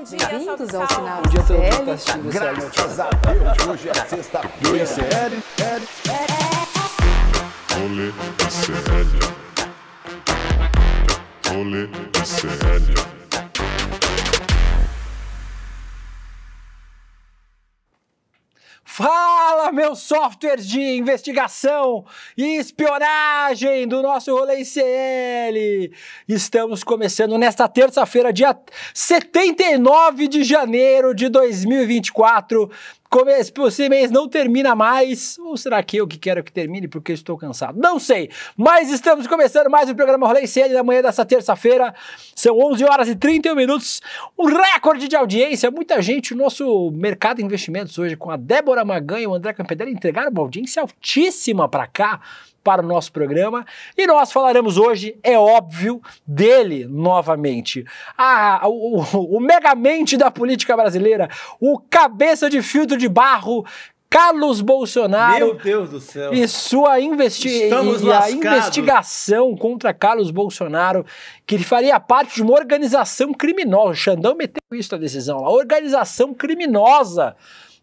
Bem-vindos ao final do dia todo mundo tá Graças a Deus, hoje é sexta-feira. Sério, sério. Rolê é SL. Rolê é Fala, meus softwares de investigação e espionagem do nosso Rolê ICL! Estamos começando nesta terça-feira, dia 79 de janeiro de 2024, Come... Esse mês não termina mais, ou será que eu que quero que termine porque estou cansado? Não sei, mas estamos começando mais um programa Rolê CN na manhã dessa terça-feira, são 11 horas e 31 minutos, um recorde de audiência, muita gente, o nosso mercado de investimentos hoje com a Débora Magan e o André Campedelli entregaram uma audiência altíssima para cá, para o nosso programa. E nós falaremos hoje, é óbvio, dele novamente. A, o, o, mente megamente da política brasileira, o cabeça de filtro de barro, Carlos Bolsonaro. Meu Deus do céu. E sua investi e, a investigação contra Carlos Bolsonaro, que faria parte de uma organização criminosa. O Xandão meteu isso na decisão lá. Organização criminosa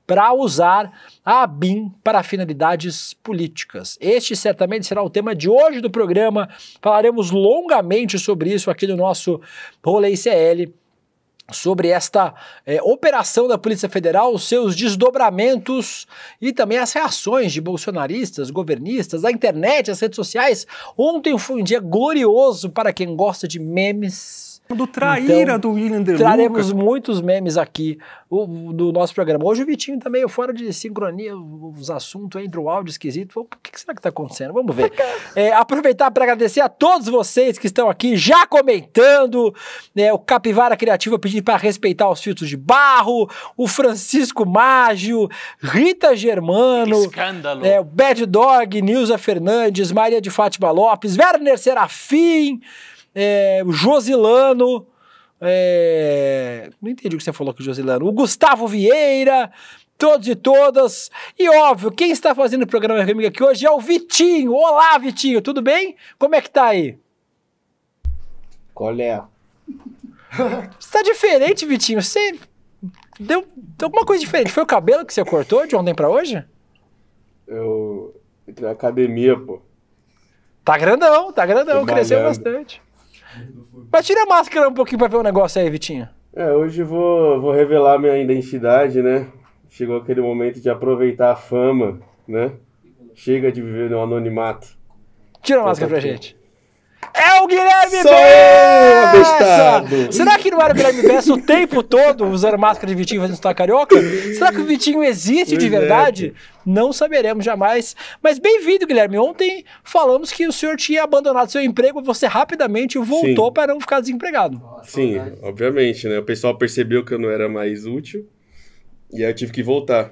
para usar a BIM para finalidades políticas. Este certamente será o tema de hoje do programa. Falaremos longamente sobre isso aqui no nosso Rolê CL sobre esta é, operação da Polícia Federal, os seus desdobramentos e também as reações de bolsonaristas, governistas, a internet, as redes sociais. Ontem foi um dia glorioso para quem gosta de memes do traíra então, do William Deluca. Traremos muitos memes aqui o, do nosso programa. Hoje o Vitinho tá meio fora de sincronia, os assuntos, entra o áudio esquisito. O que, que será que tá acontecendo? Vamos ver. É, aproveitar para agradecer a todos vocês que estão aqui já comentando. Né, o Capivara Criativa pedindo para respeitar os filtros de barro. O Francisco Mágio, Rita Germano. Escândalo. É, o Bad Dog, Nilza Fernandes, Maria de Fátima Lopes, Werner Serafim é, o Josilano. É, não entendi o que você falou o Josilano. O Gustavo Vieira, todos e todas. E óbvio, quem está fazendo o programa comigo aqui hoje é o Vitinho. Olá, Vitinho, tudo bem? Como é que tá aí? Qual é? Você tá diferente, Vitinho. Você deu, deu alguma coisa diferente. Foi o cabelo que você cortou de ontem para hoje? Eu entrei na academia, pô. Tá grandão, tá grandão, Tô cresceu malhando. bastante. Mas tira a máscara um pouquinho pra ver o negócio aí, Vitinho. É, hoje vou, vou revelar minha identidade, né? Chegou aquele momento de aproveitar a fama, né? Chega de viver no anonimato. Tira a então máscara tá pra gente. É o Guilherme Sou Bessa! Abestado. Será que não era o Guilherme Bessa o tempo todo usando máscara de Vitinho fazendo sotaque carioca? Será que o Vitinho existe pois de é, verdade? É. Não saberemos jamais. Mas bem-vindo, Guilherme. Ontem falamos que o senhor tinha abandonado seu emprego, você rapidamente voltou Sim. para não ficar desempregado. Sim, obviamente, né? O pessoal percebeu que eu não era mais útil e aí eu tive que voltar.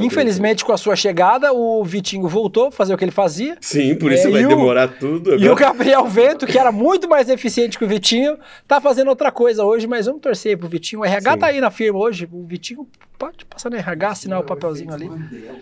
Infelizmente, com a sua chegada, o Vitinho voltou a fazer o que ele fazia. Sim, por isso é, vai demorar o, tudo. Agora. E o Gabriel Vento, que era muito mais eficiente que o Vitinho, tá fazendo outra coisa hoje, mas vamos torcer pro Vitinho. O RH Sim. tá aí na firma hoje. O Vitinho pode passar no RH, assinar o papelzinho ali,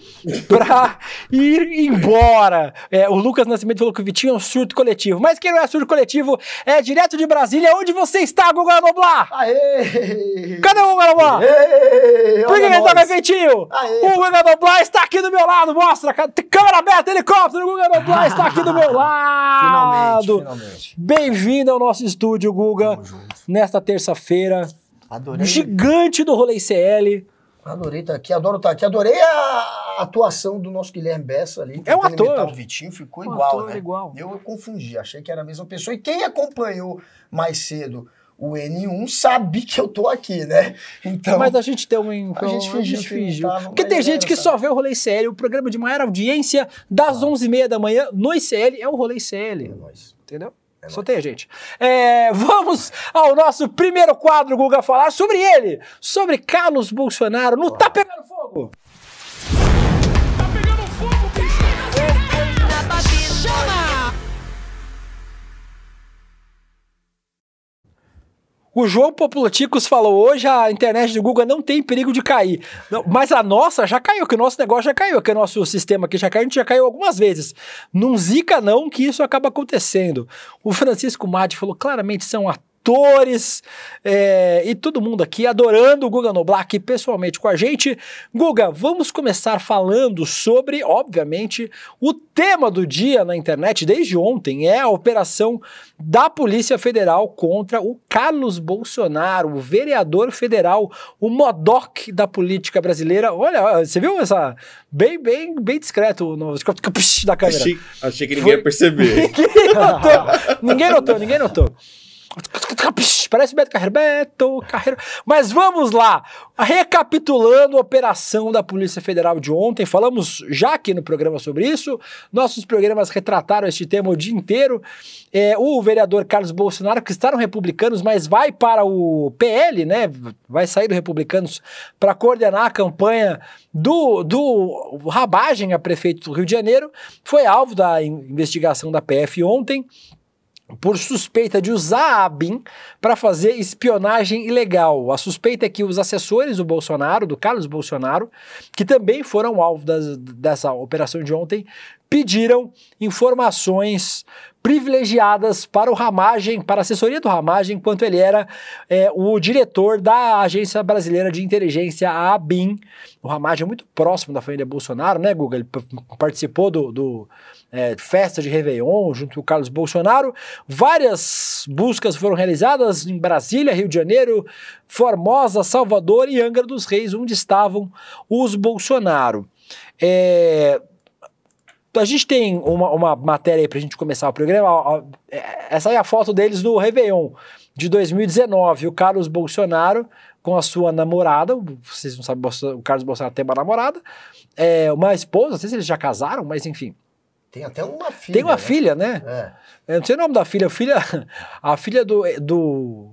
pra ir embora. É, o Lucas Nascimento falou que o Vitinho é um surto coletivo, mas quem não é surto coletivo é direto de Brasília, é onde você está, Guga Noblar? Aê! Cadê o Guga Noblar? Aê! Por que ele tá perfeitinho? O Guga Noblar está aqui do meu lado, mostra, câmera aberta, helicóptero, o Guga Noblar está aqui do meu lado. Finalmente, finalmente. Bem-vindo ao nosso estúdio, Guga, nesta terça-feira. Adorei. Gigante do Rolê CL. Adorei estar tá aqui, adoro estar tá aqui. Adorei a atuação do nosso Guilherme Bessa ali. É um ator. O Vitinho ficou um igual, né? Igual. Eu, confundi, achei que era a mesma pessoa. E quem acompanhou mais cedo o N1 sabe que eu tô aqui, né? Então. Mas a gente tem um. Então, a gente fingiu. A gente fingiu. Porque tem gente que é só vê o rolê CL, o programa de maior audiência das ah. 11h30 da manhã no ICL é o rolê CL, É nóis. Entendeu? É Só tem a gente. É, vamos ao nosso primeiro quadro, Guga, falar sobre ele, sobre Carlos Bolsonaro no Uau. Tá Pegando Fogo. O João Populoticos falou: hoje a internet do Google não tem perigo de cair. Não, mas a nossa já caiu, que o nosso negócio já caiu, que o nosso sistema aqui já caiu, a gente já caiu algumas vezes. Não zica, não, que isso acaba acontecendo. O Francisco Madi falou: claramente são atores produtores é, eh, e todo mundo aqui adorando o Guga Noblar aqui pessoalmente com a gente. Guga, vamos começar falando sobre, obviamente, o tema do dia na internet desde ontem é a operação da Polícia Federal contra o Carlos Bolsonaro, o vereador federal, o Modoc da política brasileira. Olha, você viu essa bem, bem, bem discreto novo da câmera. Achei, achei que ninguém Foi... ia perceber. ninguém notou, ninguém notou. Ninguém notou. Parece Beto Carreiro, Beto Carreiro. Mas vamos lá. Recapitulando a operação da Polícia Federal de ontem, falamos já aqui no programa sobre isso. Nossos programas retrataram este tema o dia inteiro. É, o vereador Carlos Bolsonaro, que está no Republicanos, mas vai para o PL, né? Vai sair do Republicanos para coordenar a campanha do, do Rabagem a prefeito do Rio de Janeiro, foi alvo da investigação da PF ontem por suspeita de usar a ABIN para fazer espionagem ilegal. A suspeita é que os assessores do Bolsonaro, do Carlos Bolsonaro, que também foram alvo das, dessa operação de ontem, pediram informações privilegiadas para o Ramagem, para a assessoria do Ramagem, enquanto ele era é, o diretor da Agência Brasileira de Inteligência, a ABIN. O Ramagem é muito próximo da família Bolsonaro, né, Google Ele participou do, do é, festa de Réveillon junto com o Carlos Bolsonaro. Várias buscas foram realizadas em Brasília, Rio de Janeiro, Formosa, Salvador e Angra dos Reis, onde estavam os Bolsonaro. É, a gente tem uma, uma matéria aí pra gente começar o programa. É, essa é a foto deles no Réveillon de 2019. O Carlos Bolsonaro com a sua namorada, vocês não sabem, o Carlos Bolsonaro tem uma namorada, é, uma esposa, não sei se eles já casaram, mas enfim. Tem até uma filha. Tem uma né? filha, né? É. Eu não sei o nome da filha. A filha, a filha do, do,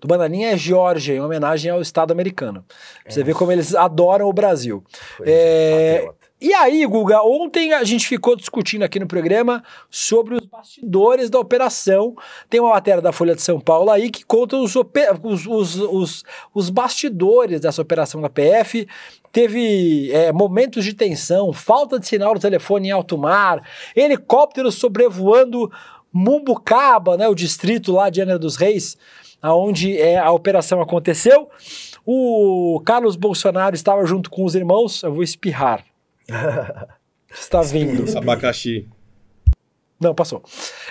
do Bananinha é Georgia, em homenagem ao Estado americano. Você é. vê como eles adoram o Brasil. É, e aí, Guga, ontem a gente ficou discutindo aqui no programa sobre os bastidores da operação. Tem uma matéria da Folha de São Paulo aí que conta os, os, os, os, os bastidores dessa operação da PF. Teve é, momentos de tensão, falta de sinal do telefone em alto mar, helicópteros sobrevoando Mumbucaba, né, o distrito lá de Ana dos Reis, aonde é, a operação aconteceu. O Carlos Bolsonaro estava junto com os irmãos. Eu vou espirrar. Está vindo. Abacaxi. Não, passou.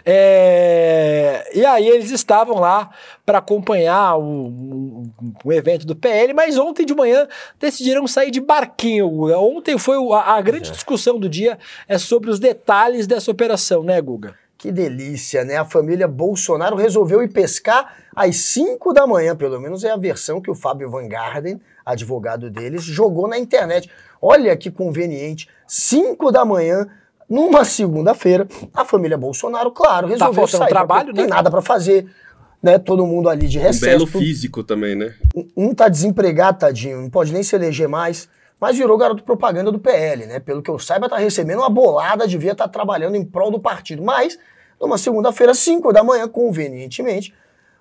É... E aí eles estavam lá para acompanhar o, evento do PL, mas ontem de manhã decidiram sair de barquinho. Ontem foi a, a grande é. discussão do dia é sobre os detalhes dessa operação, né, Guga? Que delícia, né? A família Bolsonaro resolveu ir pescar às 5 da manhã, pelo menos é a versão que o Fábio Van Garden, advogado deles, jogou na internet. Olha que conveniente, 5 da manhã, numa segunda-feira, a família Bolsonaro, claro, tá resolveu tá sair. Trabalho, não tem né? nada para fazer. Né, todo mundo ali de recesso. Um belo físico também, né? um tá desempregado, tadinho, não pode nem se eleger mais mas virou garoto propaganda do PL, né? Pelo que eu saiba, tá recebendo uma bolada, devia estar tá trabalhando em prol do partido. Mas, numa segunda-feira, 5 da manhã, convenientemente,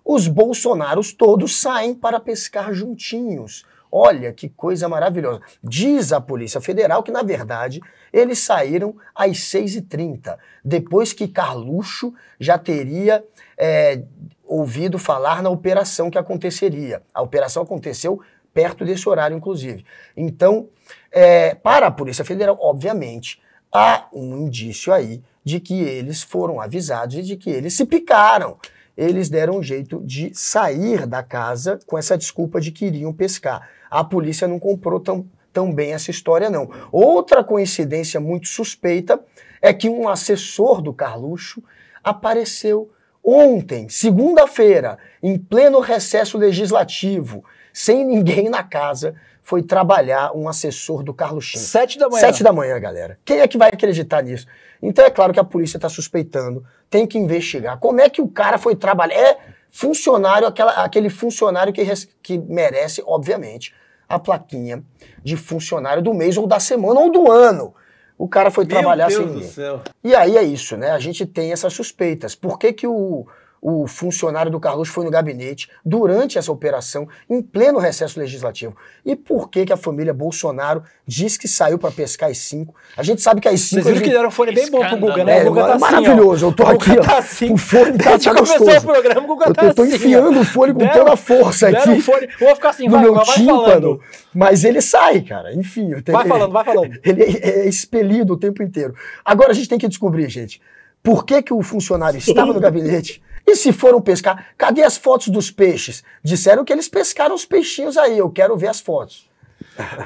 os bolsonaros todos saem para pescar juntinhos. Olha que coisa maravilhosa. Diz a Polícia Federal que, na verdade, eles saíram às 6h30, depois que Carluxo já teria é, ouvido falar na operação que aconteceria. A operação aconteceu perto desse horário, inclusive. Então, é, para a Polícia Federal, obviamente, há um indício aí de que eles foram avisados e de que eles se picaram. Eles deram um jeito de sair da casa com essa desculpa de que iriam pescar. A polícia não comprou tão, tão bem essa história, não. Outra coincidência muito suspeita é que um assessor do Carluxo apareceu ontem, segunda-feira, em pleno recesso legislativo sem ninguém na casa, foi trabalhar um assessor do Carlos Chin. Sete da manhã. Sete da manhã, galera. Quem é que vai acreditar nisso? Então é claro que a polícia está suspeitando, tem que investigar. Como é que o cara foi trabalhar? É funcionário, aquela, aquele funcionário que, que merece, obviamente, a plaquinha de funcionário do mês ou da semana ou do ano. O cara foi Meu trabalhar Deus sem ninguém. E aí é isso, né? A gente tem essas suspeitas. Por que que o o funcionário do Carlos foi no gabinete durante essa operação, em pleno recesso legislativo. E por que, que a família Bolsonaro diz que saiu para pescar as cinco? A gente sabe que as cinco. Vocês viram que deram um fone bem bom pro Guga, né? É, o Guga tá é, assim, maravilhoso, assim, eu tô aqui. O, tá assim. Tá tá o fone tá, tá gostoso. o programa, o Guga tá Eu tô tá assim, enfiando o fone com deram, toda a força aqui. O fone. Eu vou ficar assim, no vai, meu vai tímpano, falando. Mas ele sai, cara. Enfim. Eu tenho, vai falando, vai falando. Ele é, é expelido o tempo inteiro. Agora a gente tem que descobrir, gente. Por que, que o funcionário estava no gabinete e se foram pescar? Cadê as fotos dos peixes? Disseram que eles pescaram os peixinhos aí, eu quero ver as fotos.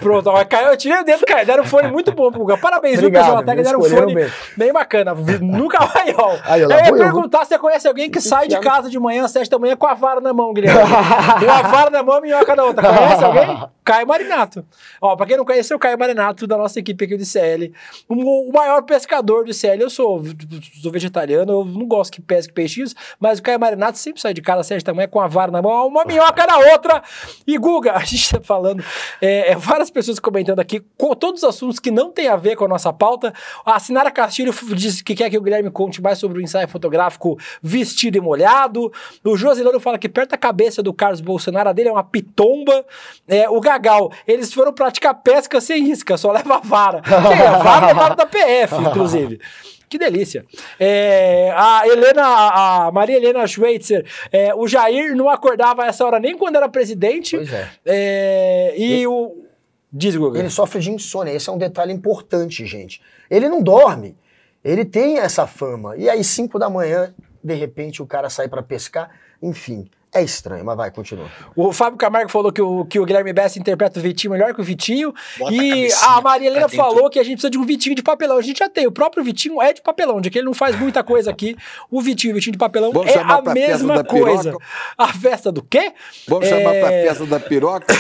Pronto, ó, eu tirei o dedo, cara. Deram um fone muito bom pro Parabéns, Obrigado, tá, viu, pessoal? Até que deram um fone mesmo. bem bacana. Nunca ó. Aí, eu ia perguntar eu. se você conhece alguém que sai de casa de manhã, às sete da manhã, com a vara na mão, Guilherme. com a vara na mão e a minhoca na outra. Conhece alguém? Caio Marinato. Ó, pra quem não conhece, é o Caio Marinato da nossa equipe aqui do ICL. O, o maior pescador do ICL, eu sou, sou vegetariano, eu não gosto que pesque peixinhos, mas o Caio Marinato sempre sai de casa, sério também, com a vara na mão, uma minhoca na outra. E Guga, a gente tá falando, é, é, várias pessoas comentando aqui, com todos os assuntos que não tem a ver com a nossa pauta. A Sinara Castilho diz que quer que o Guilherme conte mais sobre o ensaio fotográfico vestido e molhado. O Josilano fala que perto da cabeça do Carlos Bolsonaro, a dele é uma pitomba. É, o Gag Matagal. Eles foram praticar pesca sem isca, só leva a vara. Quem, é a vara é da PF, inclusive. Que delícia. É, a Helena, a Maria Helena Schweitzer, é, o Jair não acordava essa hora nem quando era presidente. Pois é. é e, o. Diz o Ele sofre de insônia. Esse é um detalhe importante, gente. Ele não dorme. Ele tem essa fama. E aí, 5 da manhã, de repente, o cara sai para pescar. Enfim. É estranho, mas vai, continua. O Fábio Camargo falou que o, que o Guilherme Bessa interpreta o Vitinho melhor que o Vitinho. Bota e a, a Maria Helena falou que a gente precisa de um Vitinho de papelão. A gente já tem. O próprio Vitinho é de papelão, de que ele não faz muita coisa aqui. O Vitinho, o Vitinho de papelão Vamos é a mesma coisa. A festa do quê? Vamos é... chamar pra é. festa da piroca?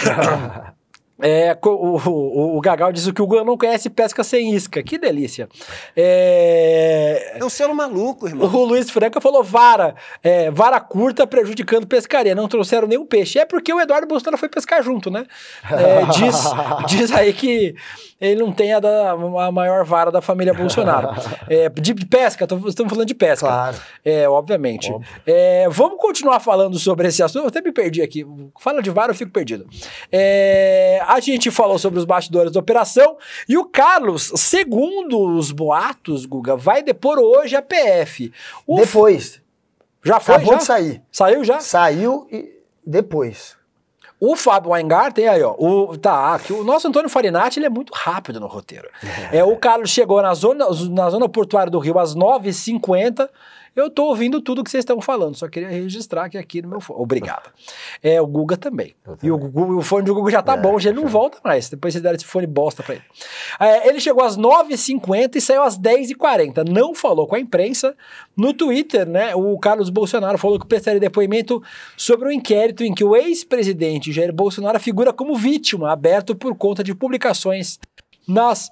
É, o, o, o, Gagal disse que o Guan não conhece pesca sem isca. Que delícia. É, é um selo maluco, irmão. O Luiz Franca falou vara. É, vara curta prejudicando pescaria. Não trouxeram nenhum peixe. É porque o Eduardo Bolsonaro foi pescar junto, né? É, diz, diz aí que ele não tem a, da, a maior vara da família Bolsonaro. É, de pesca, estamos falando de pesca. Claro. É, obviamente. É, vamos continuar falando sobre esse assunto. Eu até me perdi aqui. Fala de vara, eu fico perdido. É, a gente falou sobre os bastidores da operação e o Carlos, segundo os boatos, Guga, vai depor hoje a PF. O depois. Já foi? Acabou já? de sair. Saiu já? Saiu e depois. O Fábio Weingarten, aí, ó. O, tá, aqui, o nosso Antônio Farinati, ele é muito rápido no roteiro. é, é o Carlos chegou na zona, na zona portuária do Rio às 9h50 eu estou ouvindo tudo que vocês estão falando, só queria registrar que aqui no meu fone. Obrigado. É, o Guga também. E o, o, fone do Guga já tá é, bom, já não volta mais. Depois vocês deram esse fone bosta para ele. É, ele chegou às 9h50 e saiu às 10h40. Não falou com a imprensa. No Twitter, né, o Carlos Bolsonaro falou que prestaria depoimento sobre o um inquérito em que o ex-presidente Jair Bolsonaro figura como vítima, aberto por conta de publicações nas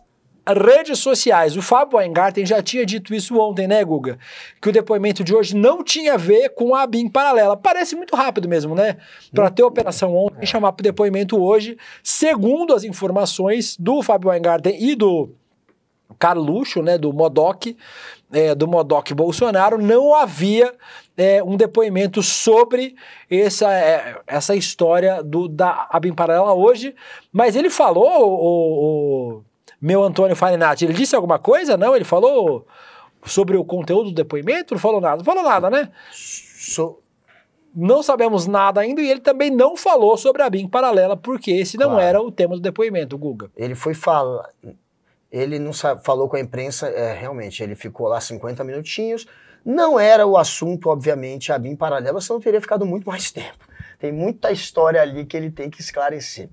redes sociais. O Fábio Weingarten já tinha dito isso ontem, né, Guga? Que o depoimento de hoje não tinha a ver com a BIM paralela. Parece muito rápido mesmo, né? Para ter operação ontem e chamar para depoimento hoje, segundo as informações do Fábio Weingarten e do Carluxo, né, do Modoc, é, do Modoc Bolsonaro, não havia é, um depoimento sobre essa, é, essa história do, da Abim Paralela hoje, mas ele falou, o, o, meu Antônio Farinati, ele disse alguma coisa? Não? Ele falou sobre o conteúdo do depoimento? Não falou nada. Não falou nada, né? So... Não sabemos nada ainda e ele também não falou sobre a BIM paralela, porque esse não claro. era o tema do depoimento, Guga. Ele foi falar. Ele não falou com a imprensa, é, realmente, ele ficou lá 50 minutinhos. Não era o assunto, obviamente, a BIM paralela, senão teria ficado muito mais tempo. Tem muita história ali que ele tem que esclarecer.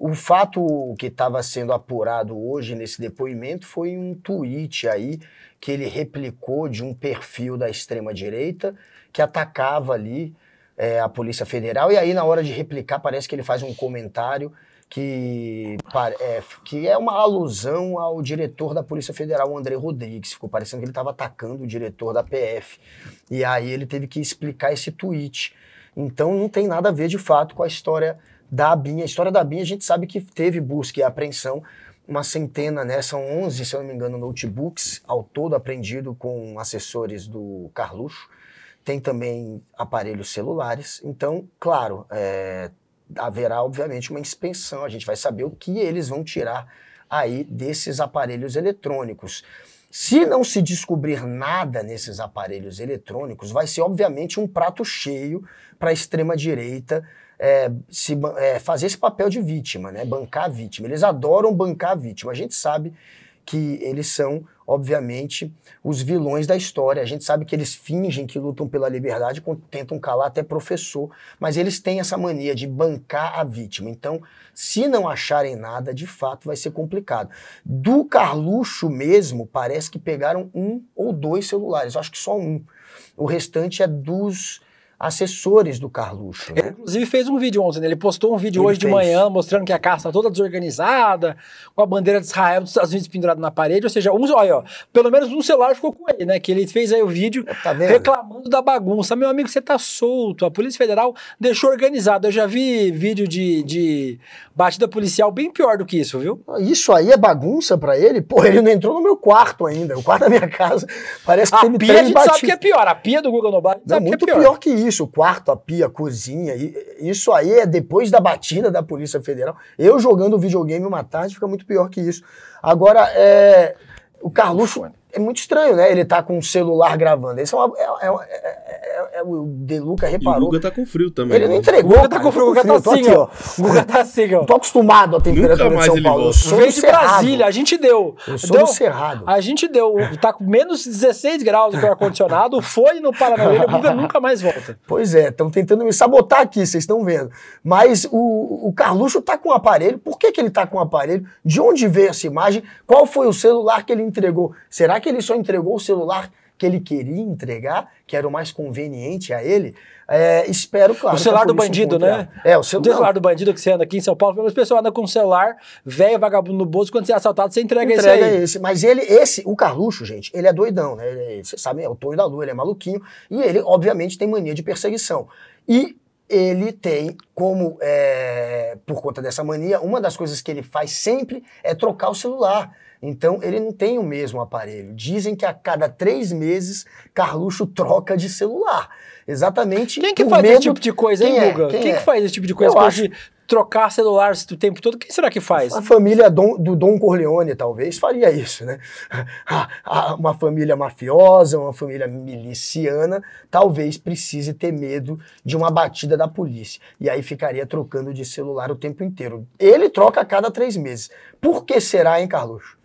O fato que estava sendo apurado hoje nesse depoimento foi um tweet aí que ele replicou de um perfil da extrema-direita que atacava ali é, a Polícia Federal. E aí, na hora de replicar, parece que ele faz um comentário que, é, que é uma alusão ao diretor da Polícia Federal, o André Rodrigues. Ficou parecendo que ele estava atacando o diretor da PF. E aí ele teve que explicar esse tweet. Então não tem nada a ver de fato com a história da Abinha, a história da Abinha, a gente sabe que teve busca e apreensão, uma centena, né? São 11, se eu não me engano, notebooks ao todo apreendido com assessores do Carluxo. Tem também aparelhos celulares. Então, claro, é, haverá obviamente uma inspeção. A gente vai saber o que eles vão tirar aí desses aparelhos eletrônicos. Se não se descobrir nada nesses aparelhos eletrônicos, vai ser obviamente um prato cheio para a extrema direita é, se, é, fazer esse papel de vítima, né? bancar a vítima. Eles adoram bancar a vítima. A gente sabe que eles são, obviamente, os vilões da história. A gente sabe que eles fingem que lutam pela liberdade, tentam calar até professor, mas eles têm essa mania de bancar a vítima. Então, se não acharem nada, de fato vai ser complicado. Do Carluxo mesmo, parece que pegaram um ou dois celulares, acho que só um. O restante é dos assessores do Carluxo. Né? Ele, inclusive, fez um vídeo ontem, né? ele postou um vídeo ele hoje fez. de manhã mostrando que a casa está toda desorganizada, com a bandeira de Israel dos Estados Unidos pendurada na parede, ou seja, um, olha, pelo menos um celular ficou com ele, né? Que ele fez aí o vídeo é, tá reclamando da bagunça. Meu amigo, você tá solto, a Polícia Federal deixou organizado. Eu já vi vídeo de, de batida policial bem pior do que isso, viu? Isso aí é bagunça para ele? Pô, ele não entrou no meu quarto ainda, o quarto da minha casa. Parece que a ele pia a gente batido. sabe que é pior, a pia do Google Noblar, sabe é muito que é pior. pior que isso isso, o quarto, a pia, a cozinha. isso aí é depois da batida da Polícia Federal. Eu jogando videogame uma tarde fica muito pior que isso. Agora, é, o Carluxo é muito estranho, né? Ele tá com o um celular gravando. Isso é, uma, é é, é, é, é, o De Luca reparou. E o Guga tá com frio também. Ele né? não entregou. Tá o Guga tá com frio, o assim, Guga tá assim, ó. O Guga tá assim, ó. Tô acostumado à temperatura de São Paulo. Veio de Brasília, a gente deu. Eu sou deu, Cerrado. A gente deu, tá com menos 16 graus do ar-condicionado, foi no Paranaíba, o Guga nunca mais volta. Pois é, estão tentando me sabotar aqui, vocês estão vendo. Mas o, o Carluxo tá com o aparelho, por que que ele tá com o aparelho? De onde veio essa imagem? Qual foi o celular que ele entregou? Será que ele só entregou o celular que ele queria entregar, que era o mais conveniente a ele? É, espero, claro. O celular do bandido, né? É, o celular. O celular do bandido que você anda aqui em São Paulo, as pessoas andam com o celular velho, vagabundo no bolso, quando você é assaltado, você entrega, entrega esse aí. esse. Mas ele, esse, o Carluxo, gente, ele é doidão, né? Ele, é, você sabe, é o Tonho da Lua, ele é maluquinho. E ele, obviamente, tem mania de perseguição. E ele tem como, é, por conta dessa mania, uma das coisas que ele faz sempre é trocar o celular. Então ele não tem o mesmo aparelho. Dizem que a cada três meses Carluxo troca de celular. Exatamente. Quem que faz esse tipo de coisa, hein, Quem É? Quem, Quem é? que faz esse tipo de coisa? Eu acho... De trocar celular o tempo todo, quem será que faz? A família Dom, do Dom Corleone, talvez, faria isso, né? uma família mafiosa, uma família miliciana, talvez precise ter medo de uma batida da polícia. E aí ficaria trocando de celular o tempo inteiro. Ele troca a cada três meses. Por que será, hein, Carluxo?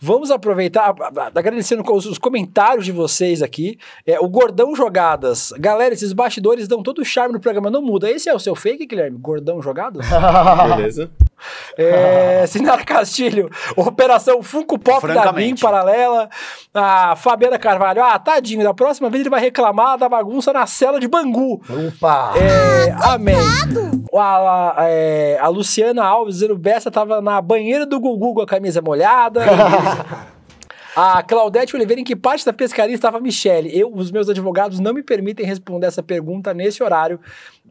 Vamos aproveitar, agradecendo os comentários de vocês aqui. É, o Gordão Jogadas. Galera, esses bastidores dão todo o charme no programa, não muda. Esse é o seu fake, Guilherme? Gordão Jogadas? Beleza. É, Sinara Castilho, Operação Funko Pop da BIM paralela. A Fabiana Carvalho, ah, tadinho, da próxima vez ele vai reclamar da bagunça na cela de Bangu. Opa! É, ah, amém. A, a, é, a, Luciana Alves dizendo Bessa tava na banheira do Gugu com a camisa molhada. A Claudete Oliveira, em que parte da pescaria estava Michele? Eu, os meus advogados não me permitem responder essa pergunta nesse horário,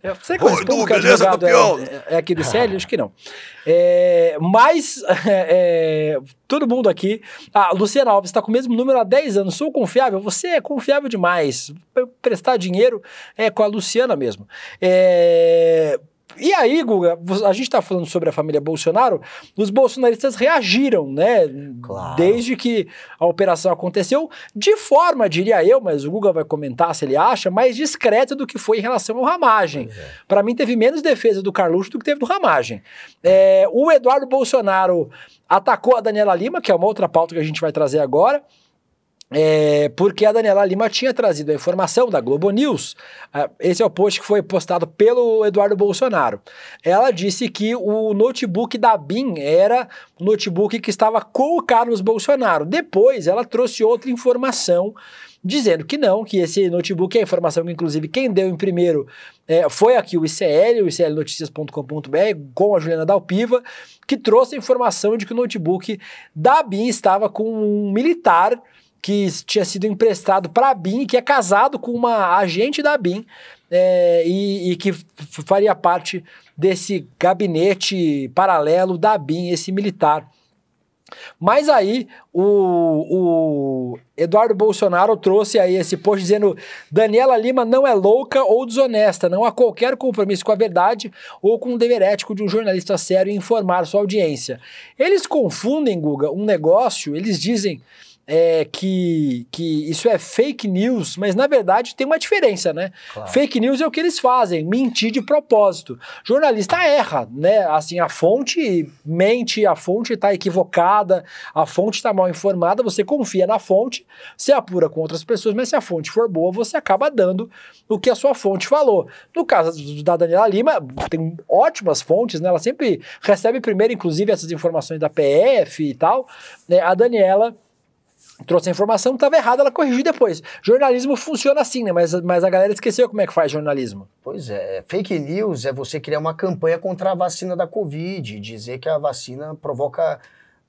é, você conhece Oi, du, é beleza, é- campeão? É, é, aqui do Acho que não. É, mas é, é, todo mundo aqui. Ah, Luciana Alves está com o mesmo número há 10 anos. Sou confiável? Você é confiável demais. Prestar dinheiro é com a Luciana mesmo. É, e aí, Guga, a gente está falando sobre a família Bolsonaro, os bolsonaristas reagiram, né? Claro. Desde que a operação aconteceu, de forma, diria eu, mas o Guga vai comentar se ele acha, mais discreta do que foi em relação ao Ramagem. É. Para mim, teve menos defesa do Carluxo do que teve do Ramagem. É, o Eduardo Bolsonaro atacou a Daniela Lima, que é uma outra pauta que a gente vai trazer agora. É, porque a Daniela Lima tinha trazido a informação da Globo News. Ah, esse é o post que foi postado pelo Eduardo Bolsonaro. Ela disse que o notebook da BIM era o notebook que estava com o Carlos Bolsonaro. Depois ela trouxe outra informação dizendo que não, que esse notebook é informação que, inclusive, quem deu em primeiro é, foi aqui o ICL, o iclnoticias.com.br, com a Juliana Dalpiva, que trouxe a informação de que o notebook da BIM estava com um militar que tinha sido emprestado para a BIM, que é casado com uma agente da BIM, é, e, e, que faria parte desse gabinete paralelo da BIM, esse militar. Mas aí o, o Eduardo Bolsonaro trouxe aí esse post dizendo Daniela Lima não é louca ou desonesta, não há qualquer compromisso com a verdade ou com o dever ético de um jornalista sério informar sua audiência. Eles confundem, Guga, um negócio, eles dizem é, que, que isso é fake news, mas na verdade tem uma diferença, né? Claro. Fake news é o que eles fazem, mentir de propósito. Jornalista erra, né? Assim, a fonte mente, a fonte está equivocada, a fonte está mal informada, você confia na fonte, você apura com outras pessoas, mas se a fonte for boa, você acaba dando o que a sua fonte falou. No caso da Daniela Lima, tem ótimas fontes, né? Ela sempre recebe primeiro, inclusive, essas informações da PF e tal. Né? A Daniela trouxe a informação, estava errada, ela corrigiu depois. Jornalismo funciona assim, né? Mas, mas a galera esqueceu como é que faz jornalismo. Pois é. é fake news é você criar uma campanha contra a vacina da Covid, dizer que a vacina provoca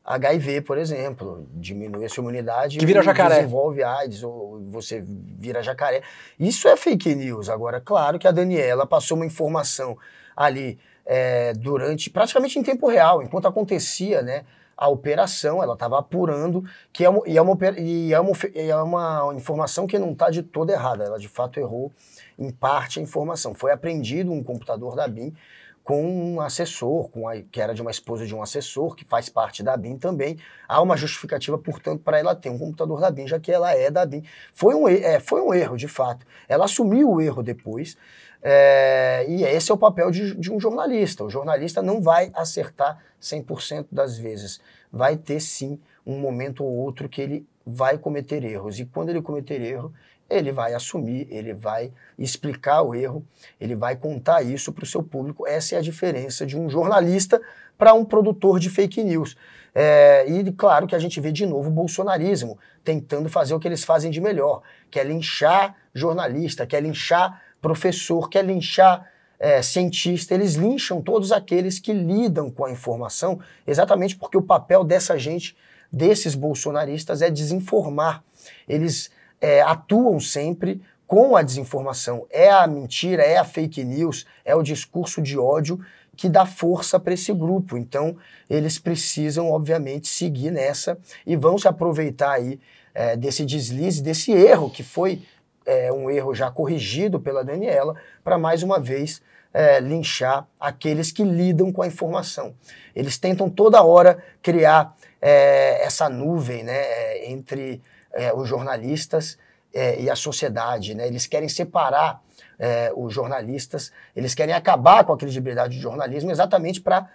HIV, por exemplo, diminui a sua imunidade. Que vira jacaré. Desenvolve AIDS, ou você vira jacaré. Isso é fake news. Agora, claro que a Daniela passou uma informação ali é, durante, praticamente em tempo real, enquanto acontecia, né? a operação, ela estava apurando, que é uma, e, é uma, e, é uma, e é uma informação que não está de toda errada, ela de fato errou em parte a informação. Foi apreendido um computador da BIM com um assessor, com a, que era de uma esposa de um assessor, que faz parte da BIM também. Há uma justificativa, portanto, para ela ter um computador da BIM, já que ela é da BIM. Foi um, é, foi um erro, de fato. Ela assumiu o erro depois, é, e esse é o papel de, de, um jornalista. O jornalista não vai acertar 100% das vezes. Vai ter sim um momento ou outro que ele vai cometer erros. E quando ele cometer erro, ele vai assumir, ele vai explicar o erro, ele vai contar isso para o seu público. Essa é a diferença de um jornalista para um produtor de fake news. É, e claro que a gente vê de novo o bolsonarismo tentando fazer o que eles fazem de melhor, que é linchar jornalista, que é linchar professor, quer linchar é, cientista, eles lincham todos aqueles que lidam com a informação, exatamente porque o papel dessa gente, desses bolsonaristas, é desinformar. Eles é, atuam sempre com a desinformação. É a mentira, é a fake news, é o discurso de ódio que dá força para esse grupo. Então, eles precisam, obviamente, seguir nessa e vão se aproveitar aí é, desse deslize, desse erro que foi é, um erro já corrigido pela Daniela, para mais uma vez é, linchar aqueles que lidam com a informação. Eles tentam toda hora criar é, essa nuvem né, entre é, os jornalistas é, e a sociedade. Né? Eles querem separar é, os jornalistas, eles querem acabar com a credibilidade do jornalismo exatamente para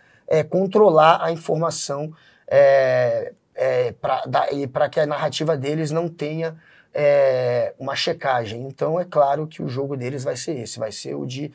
controlar a informação é, para que a narrativa deles não tenha é, uma checagem. Então é claro que o jogo deles vai ser esse, vai ser o de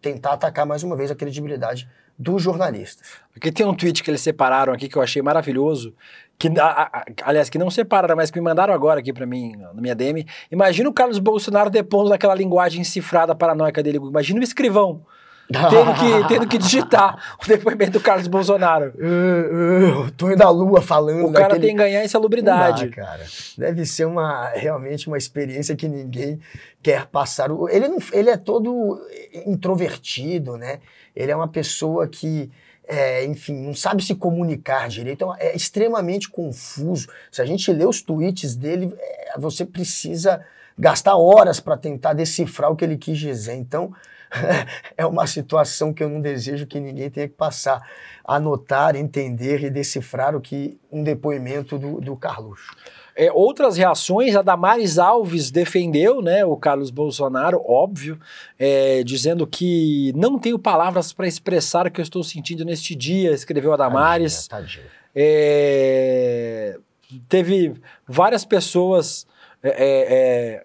tentar atacar mais uma vez a credibilidade dos jornalistas. Aqui tem um tweet que eles separaram aqui que eu achei maravilhoso, que a, a, aliás que não separaram, mas que me mandaram agora aqui para mim na minha DM. Imagina o Carlos Bolsonaro depondo daquela linguagem cifrada paranoica dele. Imagina o escrivão tendo que, tendo que digitar o depoimento do Carlos Bolsonaro. Uh, uh, Tonho da Lua falando. O cara tem que ganhar insalubridade. Dá, cara. Deve ser uma, realmente uma experiência que ninguém quer passar. Ele, não, ele é todo introvertido, né? Ele é uma pessoa que. É, enfim, não sabe se comunicar direito, é, é extremamente confuso. Se a gente lê os tweets dele, é, você precisa gastar horas para tentar decifrar o que ele quis dizer. Então, é uma situação que eu não desejo que ninguém tenha que passar. Anotar, entender e decifrar o que um depoimento do, do Carlos. É, outras reações, a Damares Alves defendeu né, o Carlos Bolsonaro, óbvio, é, dizendo que não tenho palavras para expressar o que eu estou sentindo neste dia, escreveu a Damares. Tadinha, tadinha. É, teve várias pessoas é, é, é,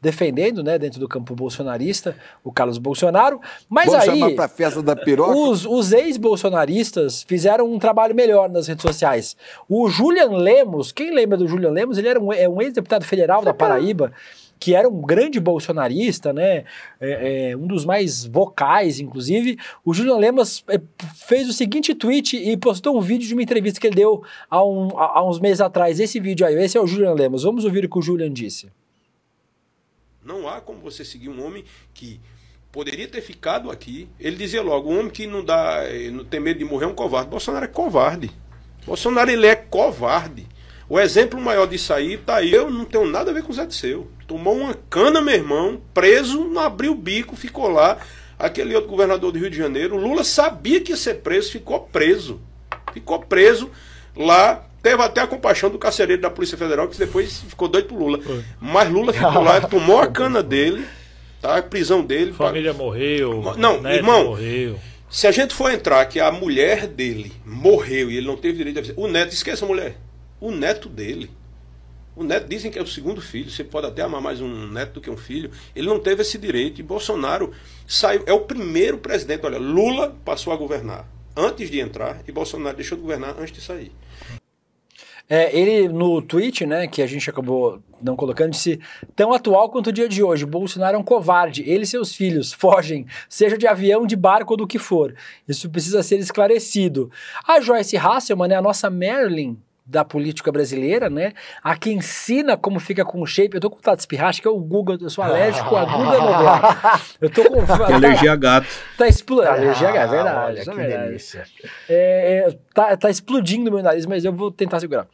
defendendo, né, dentro do campo bolsonarista, o Carlos Bolsonaro. Mas Vamos aí. pra festa da Os, os ex-bolsonaristas fizeram um trabalho melhor nas redes sociais. O Julian Lemos, quem lembra do Julian Lemos? Ele era um, é um ex-deputado federal da Paraíba que era um grande bolsonarista, né? É, é, um dos mais vocais, inclusive, o Julian Lemas é, fez o seguinte tweet e postou um vídeo de uma entrevista que ele deu há, um, há uns meses atrás. Esse vídeo aí, esse é o Julian Lemas. Vamos ouvir o que o Julian disse. Não há como você seguir um homem que poderia ter ficado aqui. Ele dizia logo: um homem que não dá, eh, não tem medo de morrer é um covarde. Bolsonaro é covarde. Bolsonaro ele é covarde. O exemplo maior disso aí tá aí. Eu não tenho nada a ver com o Zé de Seu. Tomou uma cana, meu irmão, preso, não abriu o bico, ficou lá. Aquele outro governador do Rio de Janeiro, Lula sabia que ia ser preso, ficou preso. Ficou preso lá. Teve até a compaixão do carcereiro da Polícia Federal, que depois ficou doido pro Lula. Foi. Mas Lula ficou lá, tomou a cana dele, tá? A prisão dele. Família pra... morreu. Não, irmão. Morreu. Se a gente for entrar que a mulher dele morreu e ele não teve direito a... O neto, esqueça a mulher o neto dele. O neto dizem que é o segundo filho, você pode até amar mais um neto do que um filho. Ele não teve esse direito e Bolsonaro saiu, é o primeiro presidente, olha, Lula passou a governar antes de entrar e Bolsonaro deixou de governar antes de sair. É, ele no tweet, né, que a gente acabou não colocando, disse: tão atual quanto o dia de hoje. Bolsonaro é um covarde. Ele e seus filhos fogem, seja de avião, de barco ou do que for. Isso precisa ser esclarecido. A Joyce Hasselman, né, a nossa Marilyn, da política brasileira, né? A que ensina como fica com o shape. Eu tô com vontade de espirrar, acho que é o Guga, eu sou alérgico a Guga Noblar. Eu tô com. Tem alergia a gato. Tá explodindo. Tá alergia a gato, é ah, verdade. Olha, que é verdade. delícia. É, é, tá, tá explodindo meu nariz, mas eu vou tentar segurar.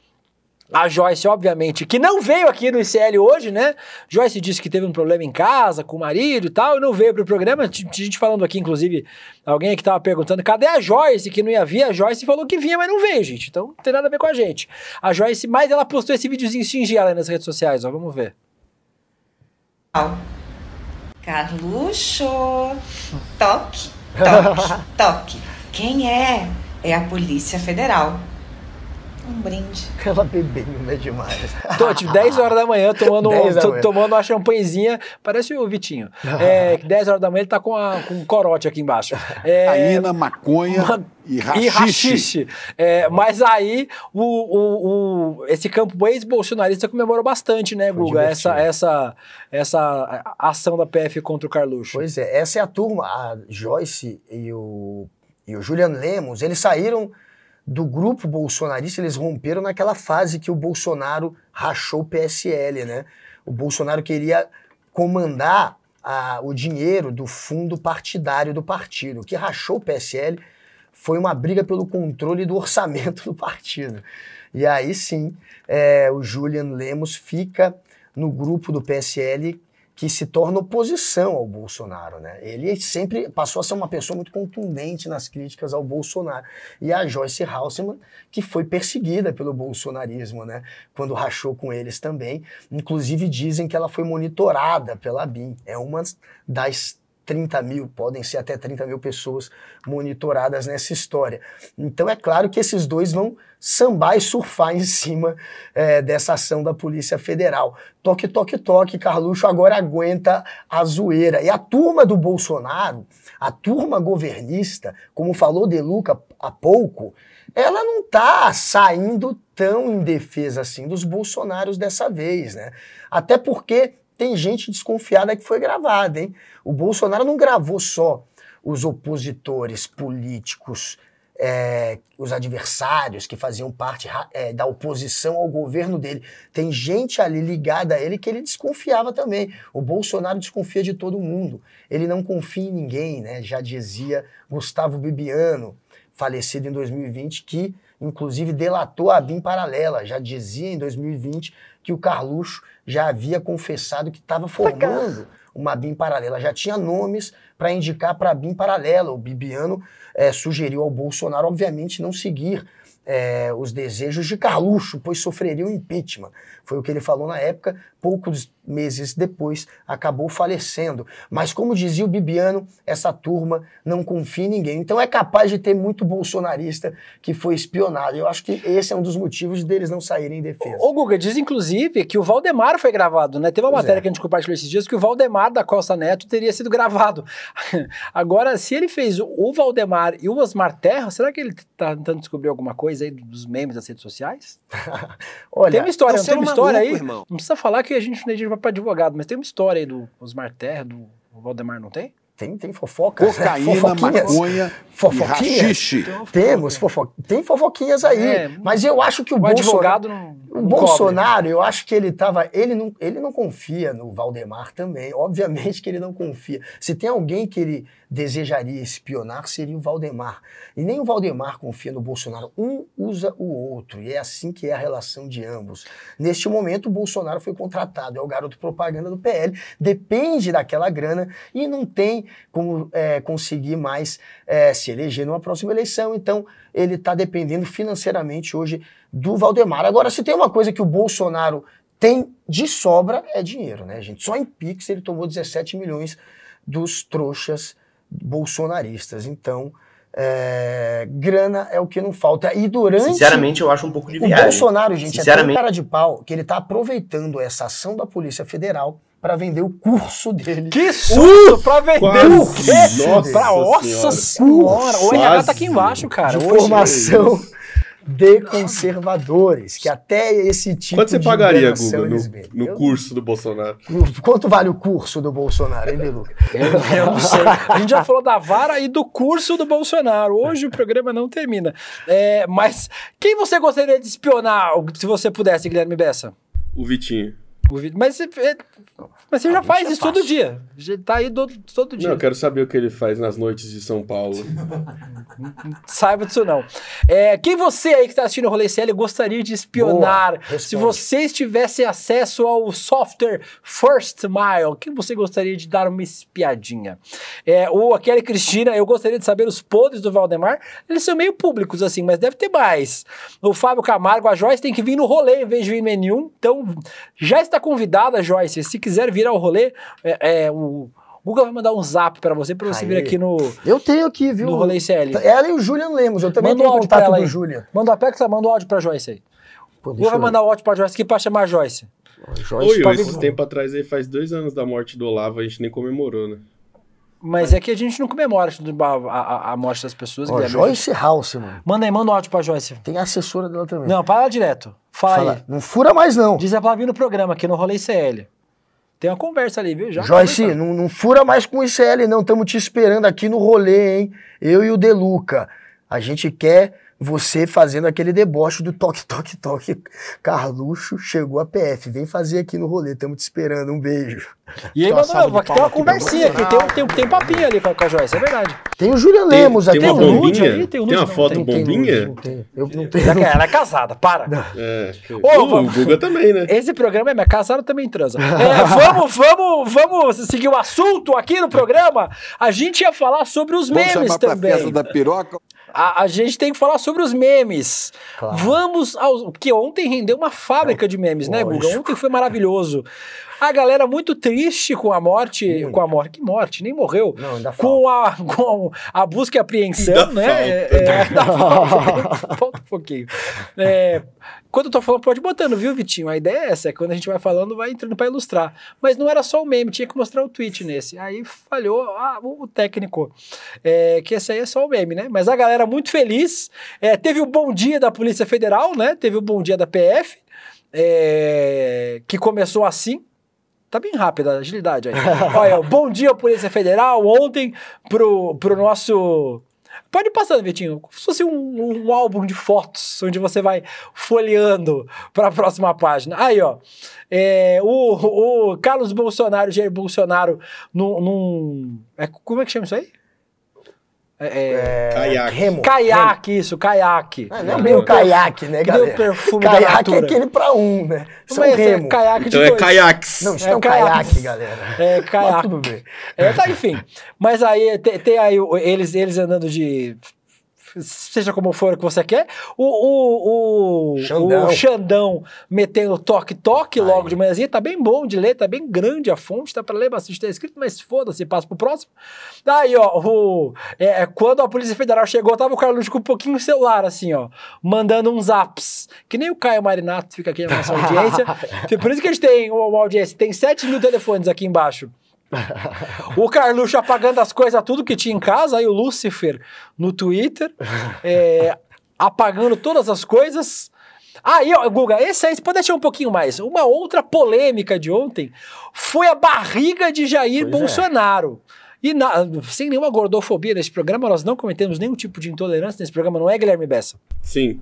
A Joyce, obviamente, que não veio aqui no ICL hoje, né? Joyce disse que teve um problema em casa, com o marido e tal, e não veio pro programa. Tinha gente falando aqui, inclusive, alguém que tava perguntando, cadê a Joyce, que não ia vir? A Joyce falou que vinha, mas não veio, gente. Então, não tem nada a ver com a gente. A Joyce, mas ela postou esse videozinho singelo aí nas redes sociais, ó, vamos ver. Carluxo, toque, toque, toque. Quem é? É a Polícia Federal. Um brinde. Ela bebendo é demais. Tô, tipo, 10 horas da manhã tomando, da manhã. tomando uma champanhezinha, parece o Vitinho. É, 10 horas da manhã ele tá com, a, com um corote aqui embaixo. É, na maconha uma, e rachixe. É, mas aí o, o, o esse campo ex-bolsonarista comemorou bastante, né, Guga? Essa, essa, essa ação da PF contra o Carluxo. Pois é, essa é a turma. A Joyce e o, e o Juliano Lemos, eles saíram do grupo bolsonarista, eles romperam naquela fase que o Bolsonaro rachou o PSL, né? O Bolsonaro queria comandar a, o dinheiro do fundo partidário do partido. O que rachou o PSL foi uma briga pelo controle do orçamento do partido. E aí sim, é, o Julian Lemos fica no grupo do PSL que se torna oposição ao Bolsonaro, né? Ele sempre passou a ser uma pessoa muito contundente nas críticas ao Bolsonaro. E a Joyce Halseman, que foi perseguida pelo bolsonarismo, né? Quando rachou com eles também. Inclusive dizem que ela foi monitorada pela BIM. É uma das 30 mil, podem ser até 30 mil pessoas monitoradas nessa história. Então é claro que esses dois vão sambar e surfar em cima é, dessa ação da Polícia Federal. Toque, toque, toque, Carluxo agora aguenta a zoeira. E a turma do Bolsonaro, a turma governista, como falou De Luca há pouco, ela não está saindo tão indefesa assim dos bolsonaros dessa vez, né? Até porque tem gente desconfiada que foi gravada, hein? O Bolsonaro não gravou só os opositores políticos, é, os adversários que faziam parte é, da oposição ao governo dele. Tem gente ali ligada a ele que ele desconfiava também. O Bolsonaro desconfia de todo mundo. Ele não confia em ninguém, né? Já dizia Gustavo Bibiano, falecido em 2020, que inclusive delatou a BIM paralela. Já dizia em 2020 que o Carluxo já havia confessado que estava formando uma BIM paralela. Já tinha nomes para indicar para a BIM paralela. O Bibiano é, sugeriu ao Bolsonaro, obviamente, não seguir é, os desejos de Carluxo, pois sofreria o um impeachment. Foi o que ele falou na época, poucos meses depois acabou falecendo. Mas como dizia o Bibiano, essa turma não confia em ninguém. Então é capaz de ter muito bolsonarista que foi espionado. Eu acho que esse é um dos motivos deles não saírem em defesa. Ô Guga, diz inclusive que o Valdemar foi gravado, né? Teve uma pois é. matéria é. que a gente compartilhou esses dias que o Valdemar da Costa Neto teria sido gravado. Agora, se ele fez o Valdemar e o Osmar Terra, será que ele está tentando descobrir alguma coisa aí dos memes das redes sociais? Olha, tem uma história, é tem uma história história aí. Irmão. Não precisa falar que a gente não é para advogado, mas tem uma história aí do Osmar Terra, do Valdemar, não tem? tem, tem fofoca. Né? Cocaína, maconha, fofoquinha. rachixe. Temos, fofo... tem fofoquinhas aí. É, mas eu acho que o, o Bolsonaro... Não, o Bolsonaro, cobre. eu acho que ele tava... Ele não, ele não confia no Valdemar também. Obviamente que ele não confia. Se tem alguém que ele desejaria espionar, seria o Valdemar. E nem o Valdemar confia no Bolsonaro. Um usa o outro. E é assim que é a relação de ambos. Neste momento, o Bolsonaro foi contratado. É o garoto propaganda do PL. Depende daquela grana e não tem como é, conseguir mais é, se eleger numa próxima eleição. Então, ele está dependendo financeiramente hoje do Valdemar. Agora, se tem uma coisa que o Bolsonaro tem de sobra, é dinheiro, né, gente? Só em Pix ele tomou 17 milhões dos trouxas bolsonaristas. Então. É, grana é o que não falta. E durante. Sinceramente, eu acho um pouco de viagem. O Bolsonaro, gente, Sinceramente... é tão cara de pau que ele está aproveitando essa ação da Polícia Federal para vender o curso dele. Que susto! Uh, para vender o quê? Para pra, nossa senhora! O RH tá aqui embaixo, cara. De formação de conservadores, que até esse tipo Quanto você de pagaria, Guga, no, no, curso do Bolsonaro? Quanto vale o curso do Bolsonaro, hein, Bilu? Eu, eu não sei. A gente já falou da vara e do curso do Bolsonaro. Hoje o programa não termina. É, mas quem você gostaria de espionar, se você pudesse, Guilherme Bessa? O Vitinho. O vídeo. Mas, é, mas você ah, já faz é isso todo dia. Já tá aí do, todo dia. Não, eu quero saber o que ele faz nas noites de São Paulo. Saiba disso não. É, quem você aí que está assistindo o Rolê CL gostaria de espionar? Boa, se vocês tivessem acesso ao software First Mile, quem você gostaria de dar uma espiadinha? É, ou aquela Cristina, eu gostaria de saber os podres do Valdemar. Eles são meio públicos assim, mas deve ter mais. O Fábio Camargo, a Joyce tem que vir no rolê em vez de vir em nenhum. Então já está tá convidada, Joyce. Se quiser vir ao rolê, é, é o Guga vai mandar um zap para você, para você Aê. vir aqui no. Eu tenho aqui, viu? No Rolê CL. Tá, ela e o Julian Lemos, eu também manda tenho um contato ela, o Julian. Manda o Apex, manda o áudio pra Joyce aí. Pô, Guga vai mandar o áudio pra Joyce aqui pra chamar a Joyce. Joyce Oi, tá esse tempo atrás aí, faz dois anos da morte do Olavo, a gente nem comemorou, né? Mas é que a gente não comemora a, a, a morte das pessoas. Ó, Joyce House, mano. Manda aí, manda um áudio pra Joyce. Tem assessora dela também. Não, para direto. Fala, Fala. Não fura mais, não. Diz a palavra no programa, aqui no Rolê ICL. Tem uma conversa ali, viu? Já tá Joyce, não, não, fura mais com o ICL, não. Estamos te esperando aqui no rolê, hein? Eu e o Deluca. A gente quer você fazendo aquele deboche do toque, toque, toque. Carluxo chegou a PF, vem fazer aqui no rolê, estamos te esperando, um beijo. E aí, mano, tem uma conversinha aqui, tem, tem, tem papinho ali com a, com Joyce, é verdade. Tem o Júlia Lemos tem, aqui, tem, uma tem, aí, tem, tem uma foto tem, bombinha? Nude, tem, eu não tenho. Ela, é casada, para. É, Ô, uh, o Guga também, né? Esse programa é minha casada também transa. É, vamos, vamos, vamos seguir o assunto aqui no programa. A gente ia falar sobre os memes também. Pra festa da piroca. A, a, gente tem que falar sobre os memes. Claro. Vamos aos. Porque ontem rendeu uma fábrica de memes, né, Guga? Ontem foi maravilhoso. A galera muito triste com a morte. Com a morte. Que morte? Nem morreu. Não, ainda com, a, com a busca e apreensão, ainda né? Falta. É, é, falta, falta um pouquinho. É, quando eu tô falando, pode botando, viu, Vitinho? A ideia é essa, é quando a gente vai falando, vai entrando para ilustrar. Mas não era só o meme, tinha que mostrar o tweet nesse. Aí falhou ah, o técnico, é, que esse aí é só o meme, né? Mas a galera muito feliz. É, teve o bom dia da Polícia Federal, né? Teve o bom dia da PF, é, que começou assim, Tá bem rápida a agilidade aí. Olha, bom dia, Polícia Federal. Ontem, pro, pro nosso Pode passar Vitinho. Como se fosse um, um, álbum de fotos, onde você vai folheando para a próxima página. Aí, ó. É, o, o Carlos Bolsonaro, Jair Bolsonaro, num. num é, como é que chama isso aí? É, é, é, caiaque. Remo. Caiaque, remo. isso, caiaque. Ah, não é bem o é, caiaque, né, galera? Deu perfume caiaque é aquele pra um, né? São Mas remo. Então é caiaque então dois. é caiaques. Não, estão é caiaque, galera. É caiaque. Mas tudo bem. É, tá, enfim. Mas aí tem, tem aí eles, eles andando de seja como for que você quer. O, o, o, Xandão. o Xandão metendo toque-toque logo de manhãzinha, tá bem bom de ler, tá bem grande a fonte, tá para ler bastante, tá escrito, mas foda-se, passa pro próximo. aí ó, o, é, é quando a Polícia Federal chegou, tava o Carlos com um pouquinho no celular, assim, ó, mandando uns apps, que nem o Caio Marinato fica aqui na nossa audiência. Por isso que a gente tem uma audiência, tem 7 mil telefones aqui embaixo. o Carluxo apagando as coisas, tudo que tinha em casa, aí o Lúcifer no Twitter, é, apagando todas as coisas. Aí, ah, ó, Guga, esse aí você pode deixar um pouquinho mais. Uma outra polêmica de ontem foi a barriga de Jair pois é. Bolsonaro. É. E na, sem nenhuma gordofobia nesse programa, nós não cometemos nenhum tipo de intolerância nesse programa, não é, Guilherme Bessa? Sim.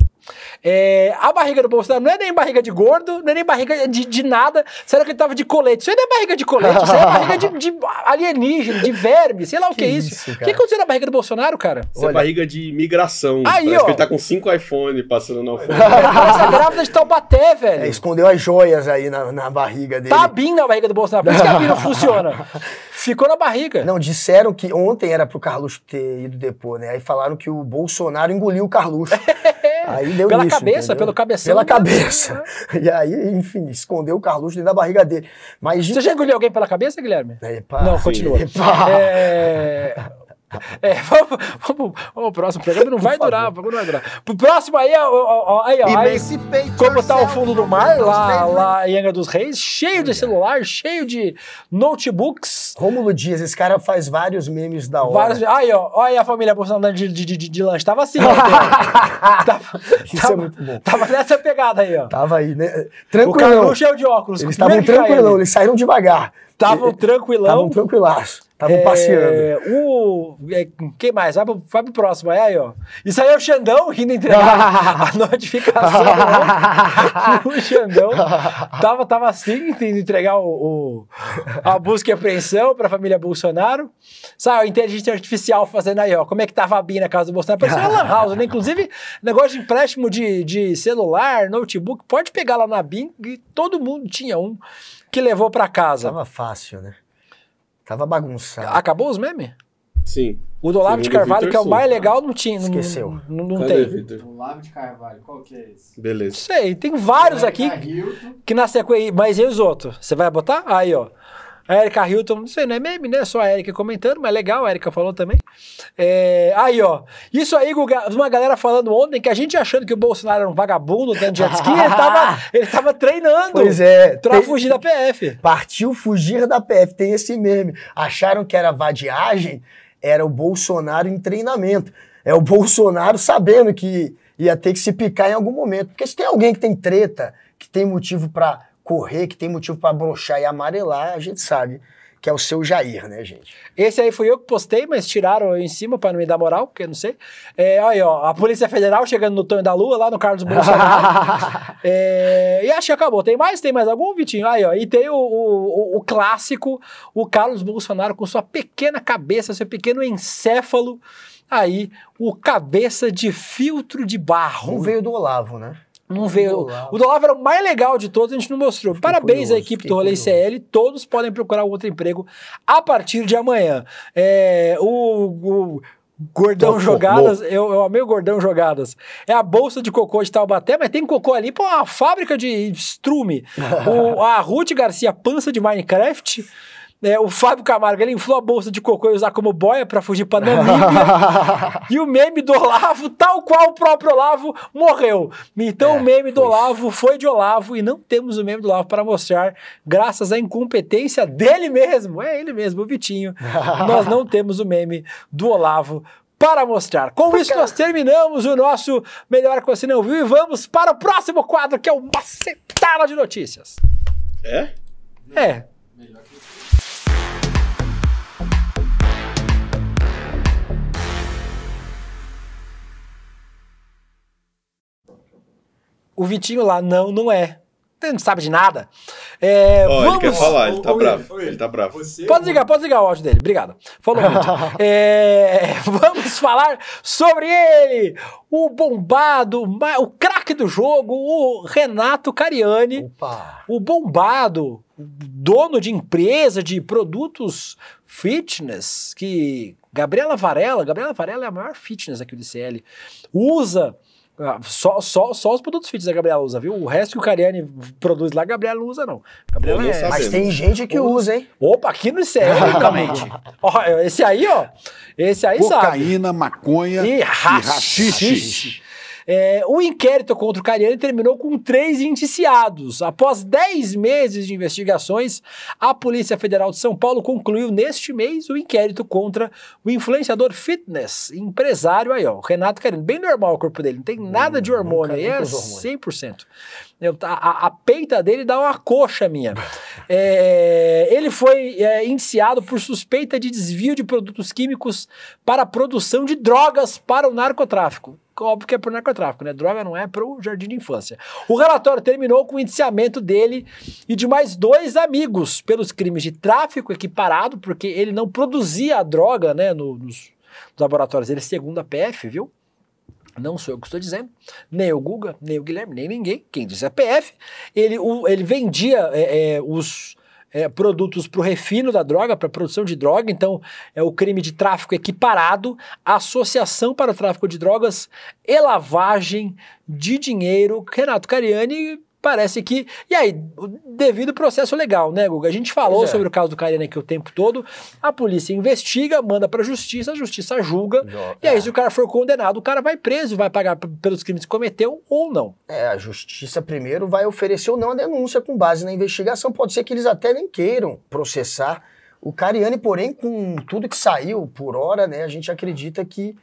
É, a barriga do Bolsonaro não é nem barriga de gordo, não é nem barriga de, de nada. Será que ele tava de colete? Isso aí não é barriga de colete, isso aí é barriga de, de alienígena, de verme, sei lá o que, é que é isso. isso o que aconteceu na barriga do Bolsonaro, cara? Isso é Olha. é barriga de migração. Aí, ó. que ele tá com cinco iPhone passando no alfândega. Essa é grávida de Taubaté, velho. É, escondeu as joias aí na, na barriga dele. Tá bem na barriga do Bolsonaro, por isso que a não funciona. Ficou na barriga. Não, disseram que ontem era pro Carluxo ter ido depor, né? Aí falaram que o Bolsonaro engoliu o Carluxo. aí pela cabeça, entendeu? pelo cabeção. Pela cabeça. Né? e aí, enfim, escondeu o Carluxo dentro da barriga dele. Mas... Você já engoliu alguém pela cabeça, Guilherme? Epa, Não, continua. Epa. É... É, vamos, vamos, próximo programa. Não vai durar, não vai durar. Pro próximo aí, ó, ó, ó, aí, ó aí, como tá o fundo do mar, lá, né? lá em Angra dos Reis, cheio de celular, cheio de notebooks Rômulo Dias, esse cara faz vários memes da hora. Vários, aí, ó, olha a família Bolsonaro de, de, de, de lanche. Tava assim, ó. tava, Isso é tava, é muito bom. Tava nessa pegada aí, ó. Tava aí, né? Tranquilão. O cara cheio de óculos. Eles estavam é tranquilão, ele. eles saíram devagar. Estavam tranquilão. Estavam tranquilaço. Estavam é, passeando. O. É, quem mais? Vai pro, vai pro próximo. É aí, ó. Isso aí é o Xandão rindo entregar a notificação. Né? o Xandão tava, tava assim, indo entregar o, o a busca e apreensão para a família Bolsonaro. Saiu a inteligência artificial fazendo aí, ó, como é que tava tá a BIM na casa do Bolsonaro. Parece uma é lan house, né? Inclusive, negócio de empréstimo de, de celular, notebook, pode pegar lá na BIM, e todo mundo tinha um que levou para casa. Tava fácil, né? Tava bagunçado. Acabou os memes? Sim. O do Olavo de Carvalho, que é o mais legal, não tinha. Não, Esqueceu. Não, não, não tem. O Olavo de Carvalho, qual que é esse? Beleza. Sei, tem vários é, aqui que na sequência. Mas e os outros? Você vai botar? Aí, ó. A Erika Hilton, não sei, não é meme, né? Só a Erika comentando, mas legal, a Erika falou também. É, aí, ó. Isso aí, Guga, uma galera falando ontem que a gente achando que o Bolsonaro era um vagabundo dentro de jet ski, ele, tava, ele tava treinando. Pois é. Pra tem, fugir da PF. Partiu fugir da PF, tem esse meme. Acharam que era vadiagem, era o Bolsonaro em treinamento. É o Bolsonaro sabendo que ia ter que se picar em algum momento. Porque se tem alguém que tem treta, que tem motivo para correr, que tem motivo para brochar e amarelar, a gente sabe que é o seu Jair, né, gente? Esse aí fui eu que postei, mas tiraram eu em cima para não me dar moral, porque eu não sei. É, olha aí, ó, a Polícia Federal chegando no Tonho da Lua, lá no Carlos Bolsonaro. é, e acho que acabou. Tem mais? Tem mais algum, Vitinho? Aí, ó, e tem o, o, o clássico, o Carlos Bolsonaro com sua pequena cabeça, seu pequeno encéfalo, aí, o cabeça de filtro de barro. Não veio do Olavo, né? Não veio. O Dolava era o mais legal de todos, a gente não mostrou. Fiquei Parabéns curioso, à equipe do Rolê CL. Todos podem procurar outro emprego a partir de amanhã. É, o, o Gordão então, Jogadas, eu, eu, amei o Gordão Jogadas. É a bolsa de cocô de Taubaté, mas tem cocô ali, pô, é a fábrica de estrume. o, a Ruth Garcia, pança de Minecraft. É, o Fábio Camargo, ele inflou a bolsa de cocô e usar como boia para fugir pra Namíbia. e o meme do Olavo, tal qual o próprio Olavo, morreu. Então é, o meme do Olavo foi de Olavo e não temos o meme do Olavo para mostrar, graças à incompetência dele mesmo. É ele mesmo, o Vitinho. nós não temos o meme do Olavo para mostrar. Com Porque... isso, nós terminamos o nosso Melhor Que Você Não Viu e vamos para o próximo quadro, que é o Macetada de Notícias. É? É. O Vitinho lá, não, não é. Ele não sabe de nada. É, oh, vamos... Ele quer falar, ele tá bravo. ele, tá bravo. Você, pode ligar, pode ligar o áudio dele. Obrigado. Falou, é, Vamos falar sobre ele! O bombado, o craque do jogo, o Renato Cariani. Opa. O bombado, dono de empresa de produtos fitness, que Gabriela Varela, Gabriela Varela é a maior fitness aqui do CL, usa ah, só, só, só os produtos fits a né, Gabriela usa, viu? O resto que o Cariani produz lá, a Gabriela usa, não. Gabriela é, Mas tem gente que usa, hein? Opa, aqui no ICE, realmente. ó, esse aí, ó. Esse aí Cocaína, sabe. Cocaína, maconha e rachixe. É, o inquérito contra o Cariani terminou com três indiciados. Após dez meses de investigações, a Polícia Federal de São Paulo concluiu neste mês o inquérito contra o influenciador fitness, empresário aí, ó, Renato Cariani. Bem normal o corpo dele, não tem nada de hum, hormônio, aí é 100%. Eu, a, a, peita dele dá uma coxa minha. É, ele foi é, indiciado por suspeita de desvio de produtos químicos para a produção de drogas para o narcotráfico óbvio que é por narcotráfico, né? Droga não é pro jardim de infância. O relatório terminou com o indiciamento dele e de mais dois amigos pelos crimes de tráfico equiparado, porque ele não produzia a droga, né, no, nos, nos laboratórios dele, segundo a PF, viu? Não sou eu que estou dizendo, nem o Guga, nem o Guilherme, nem ninguém. Quem diz é a PF. Ele, o, ele vendia é, é, os é, produtos para o refino da droga, para produção de droga. Então, é o crime de tráfico equiparado, associação para o tráfico de drogas e lavagem de dinheiro. Renato Cariani parece que. E aí, devido ao processo legal, né, Guga? A gente falou é. sobre o caso do Karina aqui o tempo todo. A polícia investiga, manda pra justiça, a justiça julga. e aí, é. se o cara for condenado, o cara vai preso, vai pagar pelos crimes que cometeu ou não. É, a justiça primeiro vai oferecer ou não a denúncia com base na investigação. Pode ser que eles até nem queiram processar. O Cariani, porém, com tudo que saiu por hora, né, a gente acredita que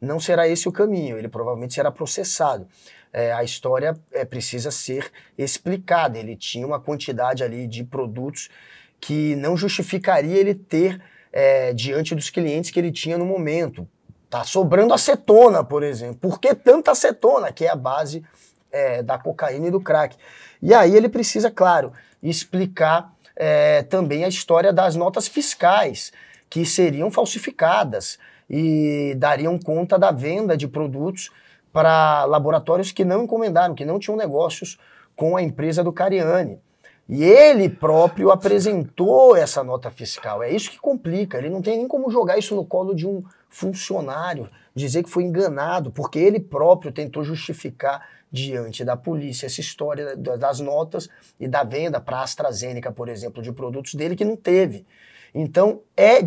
não será esse o caminho. Ele provavelmente será processado é, a história é, precisa ser explicada. Ele tinha uma quantidade ali de produtos que não justificaria ele ter é, diante dos clientes que ele tinha no momento. Tá sobrando acetona, por exemplo. Por que tanta acetona, que é a base é, da cocaína e do crack? E aí ele precisa, claro, explicar é, também a história das notas fiscais, que seriam falsificadas e dariam conta da venda de produtos para laboratórios que não encomendaram, que não tinham negócios com a empresa do Cariani. E ele próprio apresentou essa nota fiscal. É isso que complica. Ele não tem nem como jogar isso no colo de um funcionário, dizer que foi enganado, porque ele próprio tentou justificar diante da polícia essa história das notas e da venda para a AstraZeneca, por exemplo, de produtos dele que não teve. Então é,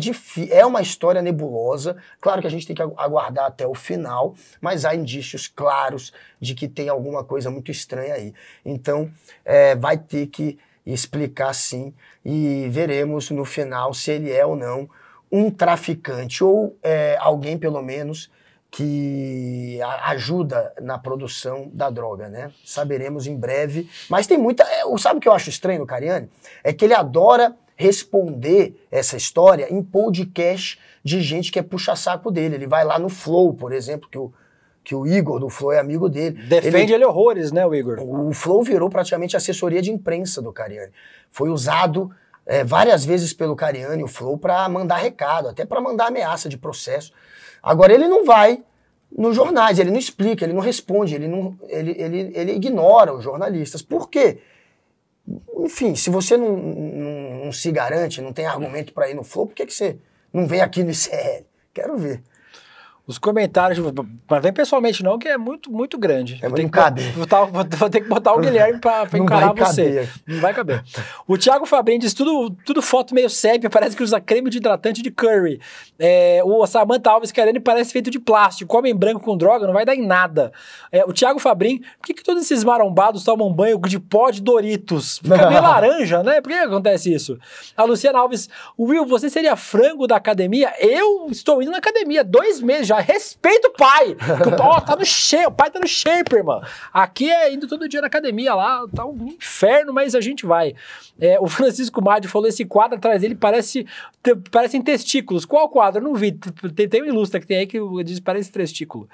é uma história nebulosa. Claro que a gente tem que aguardar até o final, mas há indícios claros de que tem alguma coisa muito estranha aí. Então é, vai ter que explicar sim e veremos no final se ele é ou não um traficante ou é, alguém pelo menos que ajuda na produção da droga, né? Saberemos em breve. Mas tem muita. É, sabe o que eu acho estranho no Cariani? É que ele adora responder essa história em podcast de gente que é puxa-saco dele. Ele vai lá no Flow, por exemplo, que o, que o Igor do Flow é amigo dele. Defende ele, ele horrores, né, o Igor? O, Flow virou praticamente assessoria de imprensa do Cariani. Foi usado é, várias vezes pelo Cariani, o Flow, para mandar recado, até para mandar ameaça de processo. Agora, ele não vai nos jornais, ele não explica, ele não responde, ele, não, ele, ele, ele ignora os jornalistas. Por quê? Enfim, se você não, não, não se garante, não tem argumento para ir no Flow, por que, que você não vem aqui no ICL? Quero ver os comentários, mas vem pessoalmente não, que é muito, muito grande. É vou, ter que, botar, vou ter que botar o Guilherme para encarar você. Não vai caber. O Thiago Fabrini diz, tudo, tudo foto meio sépia, parece que usa creme de hidratante de curry. É, o Samantha Alves querendo parece feito de plástico. Homem branco com droga não vai dar em nada. É, o Thiago Fabrini, por que, que todos esses marombados tomam banho de pó de Doritos? Fica meio laranja, né? Por que acontece isso? A Luciana Alves, Will, você seria frango da academia? Eu estou indo na academia dois meses já já respeita o pai. Ó, oh, tá no shape, o pai tá no shape, irmão. Aqui é indo todo dia na academia lá, tá um inferno, mas a gente vai. É, o Francisco Madi falou: esse quadro atrás dele parece parecem testículos. Qual quadro? Eu não vi. Tem, tem um ilustra que tem aí que diz parece testículo.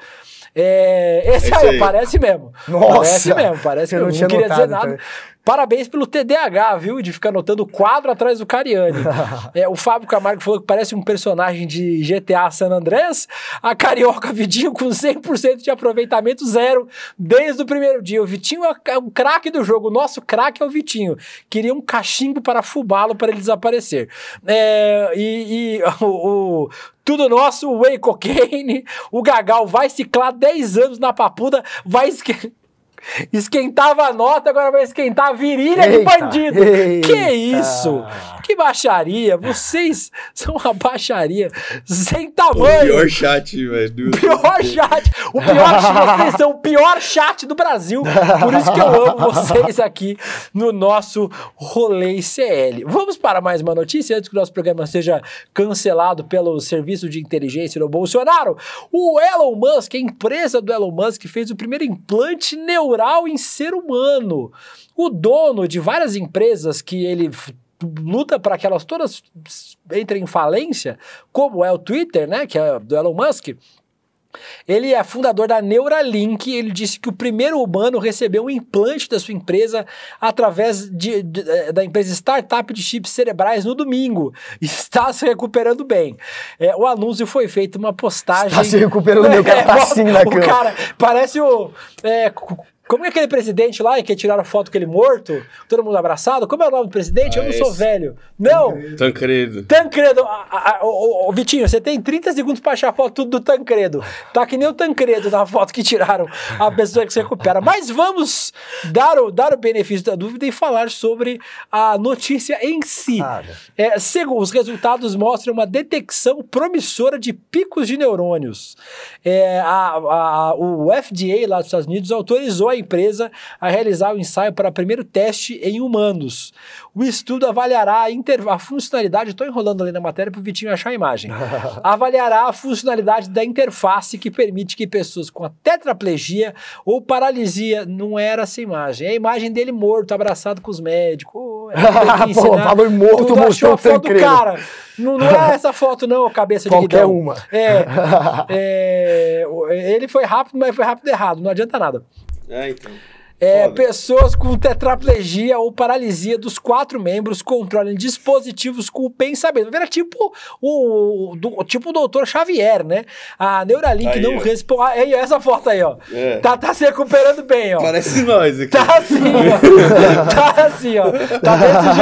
É, esse, esse aí, aí, parece mesmo. Nossa! Parece mesmo, parece eu Não, tinha não queria notado, dizer nada. Então. Parabéns pelo TDAH, viu? De ficar anotando quadro atrás do Cariani. é, o Fábio Camargo falou que parece um personagem de GTA San Andreas. A Carioca Vidinho com 100% de aproveitamento zero desde o primeiro dia. O Vitinho é um craque do jogo. O nosso craque é o Vitinho. Queria um cachimbo para fubá-lo para ele desaparecer. É, e, e o, o tudo nosso, o Way Cocaine, o Gagal vai ciclar 10 anos na papuda, vai esquecer... Esquentava a nota, agora vai esquentar a virilha eita, de bandido. Eita. Que isso? Que baixaria? Vocês são uma baixaria sem tamanho. O pior chat, velho. Pior chat. O pior chat. Vocês são o pior chat do Brasil. Por isso que eu amo vocês aqui no nosso Rolê CL. Vamos para mais uma notícia antes que o nosso programa seja cancelado pelo serviço de inteligência do Bolsonaro. O Elon Musk, a empresa do Elon Musk, fez o primeiro implante neurológico em ser humano. O dono de várias empresas que ele luta para que elas todas entrem em falência, como é o Twitter, né, que é do Elon Musk, ele é fundador da Neuralink. Ele disse que o primeiro humano recebeu um implante da sua empresa através de, de, eh, da empresa startup de chips cerebrais no domingo. Está se recuperando bem. É, o anúncio foi feito uma postagem. Está se recuperando bem, o cara é, tá assim na o cama. Cara, parece o. É, como é aquele presidente lá que tiraram foto com ele morto, todo mundo abraçado? Como é o nome do presidente? Ah, eu não esse... sou velho. Não! Tancredo. Tancredo. Ô, Vitinho, você tem 30 segundos para achar a foto tudo do Tancredo. Tá que nem o Tancredo na foto que tiraram a pessoa que se recupera. Mas vamos dar o, dar o benefício da dúvida e falar sobre a notícia em si. É, segundo, os resultados mostram uma detecção promissora de picos de neurônios. É, a, a, o FDA lá dos Estados Unidos autorizou a empresa a realizar o ensaio para primeiro teste em humanos. O estudo avaliará a, inter... a funcionalidade, estou enrolando ali na matéria para o Vitinho achar a imagem, avaliará a funcionalidade da interface que permite que pessoas com a tetraplegia ou paralisia, não era essa imagem, é a imagem dele morto, abraçado com os médicos. Oh, Pô, né? morto, Tudo mostrou a foto do cara. Não, não, é essa foto não, cabeça de Qualquer guidão. uma. É, é, ele foi rápido, mas foi rápido errado, não adianta nada. É, então. É, pessoas com tetraplegia ou paralisia dos quatro membros controlem dispositivos com o pensamento. Era tipo o, tipo o doutor Xavier, né? A Neuralink aí, não responde. Aí, ah, essa foto aí, ó. É. Tá, tá se recuperando bem, ó. Parece nós aqui. Tá assim, ó. tá assim, ó. Tá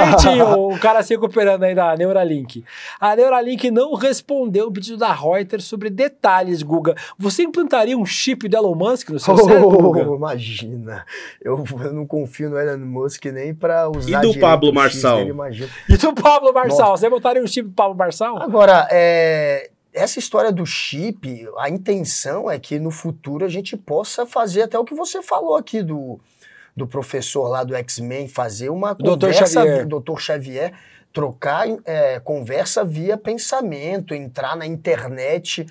desse jeitinho o cara se recuperando aí da Neuralink. A Neuralink não respondeu o pedido da Reuters sobre detalhes, Guga. Você implantaria um chip de Elon Musk no seu oh, cérebro, Guga? Imagina eu, eu, não confio no Elon Musk nem pra usar. E do Pablo Marçal? e do Pablo Marçal? Você botaria o chip do Pablo Marçal? Agora, é, essa história do chip, a intenção é que no futuro a gente possa fazer até o que você falou aqui do, do professor lá do X-Men, fazer uma Doutor conversa, Xavier. Dr. Xavier, trocar é, conversa via pensamento, entrar na internet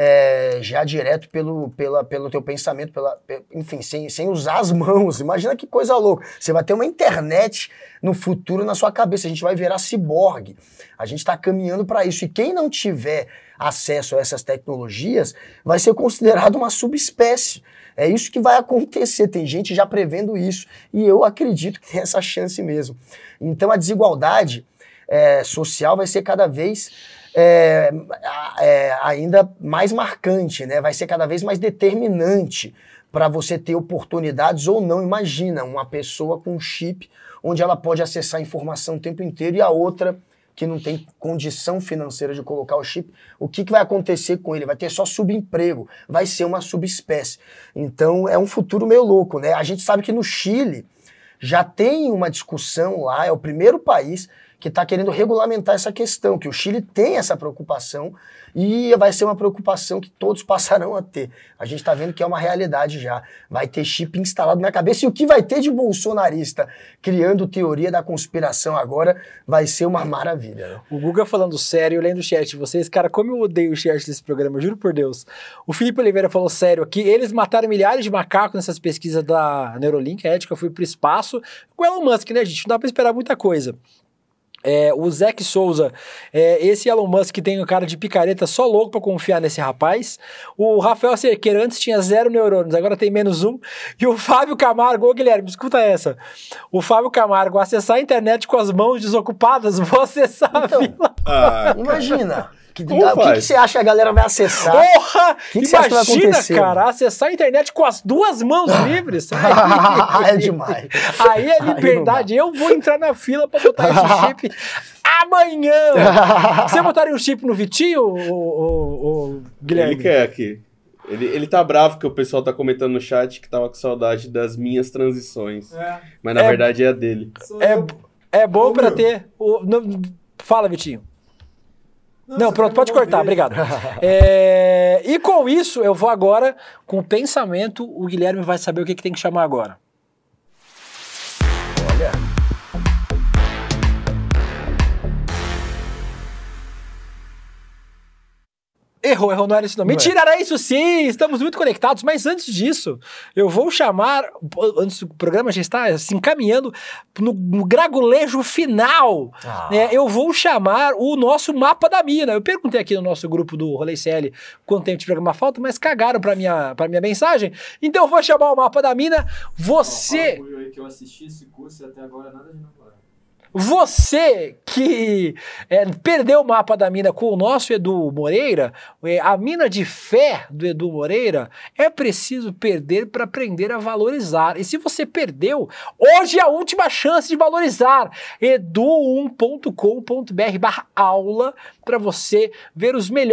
é, já direto pelo, pela, pelo teu pensamento, pela, enfim, sem, sem usar as mãos. Imagina que coisa louca. Você vai ter uma internet no futuro na sua cabeça. A gente vai virar ciborgue. A gente está caminhando para isso. E quem não tiver acesso a essas tecnologias vai ser considerado uma subespécie. É isso que vai acontecer. Tem gente já prevendo isso. E eu acredito que tem essa chance mesmo. Então a desigualdade é, social vai ser cada vez é, é, ainda mais marcante, né? Vai ser cada vez mais determinante para você ter oportunidades ou não. Imagina uma pessoa com chip onde ela pode acessar a informação o tempo inteiro e a outra que não tem condição financeira de colocar o chip, o que, que vai acontecer com ele? Vai ter só subemprego, vai ser uma subespécie. Então é um futuro meio louco, né? A gente sabe que no Chile já tem uma discussão lá, é o primeiro país que está querendo regulamentar essa questão, que o Chile tem essa preocupação e vai ser uma preocupação que todos passarão a ter. A gente está vendo que é uma realidade já. Vai ter chip instalado na cabeça e o que vai ter de bolsonarista criando teoria da conspiração agora vai ser uma maravilha. Né? O Guga falando sério, lendo o chat de vocês, cara, como eu odeio o chat desse programa, juro por Deus. O Felipe Oliveira falou sério aqui, eles mataram milhares de macacos nessas pesquisas da Neurolink, a ética, eu fui pro espaço. O Elon Musk, né, gente? Não dá para esperar muita coisa. É, o Zac Souza, é, esse Elon Musk que tem o um cara de picareta só louco para confiar nesse rapaz. O Rafael Cerqueira antes tinha zero neurônios, agora tem menos um. E o Fábio Camargo, ô Guilherme, escuta essa. O Fábio Camargo, acessar a internet com as mãos desocupadas, você sabe. Então, ah, imagina que, o que, que, você acha que a galera vai acessar? Porra! Que que imagina, que cara, acessar a internet com as duas mãos livres. Aí, é demais. Aí é liberdade. Aí eu vou entrar na fila para botar esse chip amanhã. você botaria um chip no Vitinho, o, Guilherme? Ele quer aqui. Ele, ele tá bravo que o pessoal tá comentando no chat que tava com saudade das minhas transições. É. Mas na é, verdade é a dele. É, é bom para ter. O, fala, Vitinho. Não, pronto, pode cortar, obrigado. é, e com isso, eu vou agora com o pensamento. O Guilherme vai saber o que, que tem que chamar agora. Olha. Errou, errou, não era isso não. não é. Mentira, é. era isso sim! Estamos muito conectados, mas antes disso, eu vou chamar. Antes do programa já está se assim, encaminhando no, gragulejo final. Ah. Né? Eu vou chamar o nosso mapa da mina. Eu perguntei aqui no nosso grupo do Rolê CL quanto tempo de programa falta, mas cagaram para minha, para minha mensagem. Então eu vou chamar o mapa da mina. Você. Ah, eu assisti esse curso e até agora nada de você que é, perdeu o mapa da mina com o nosso Edu Moreira, é, a mina de fé do Edu Moreira é preciso perder para aprender a valorizar. E se você perdeu, hoje é a última chance de valorizar. edu1.com.br/aula para você ver os melhores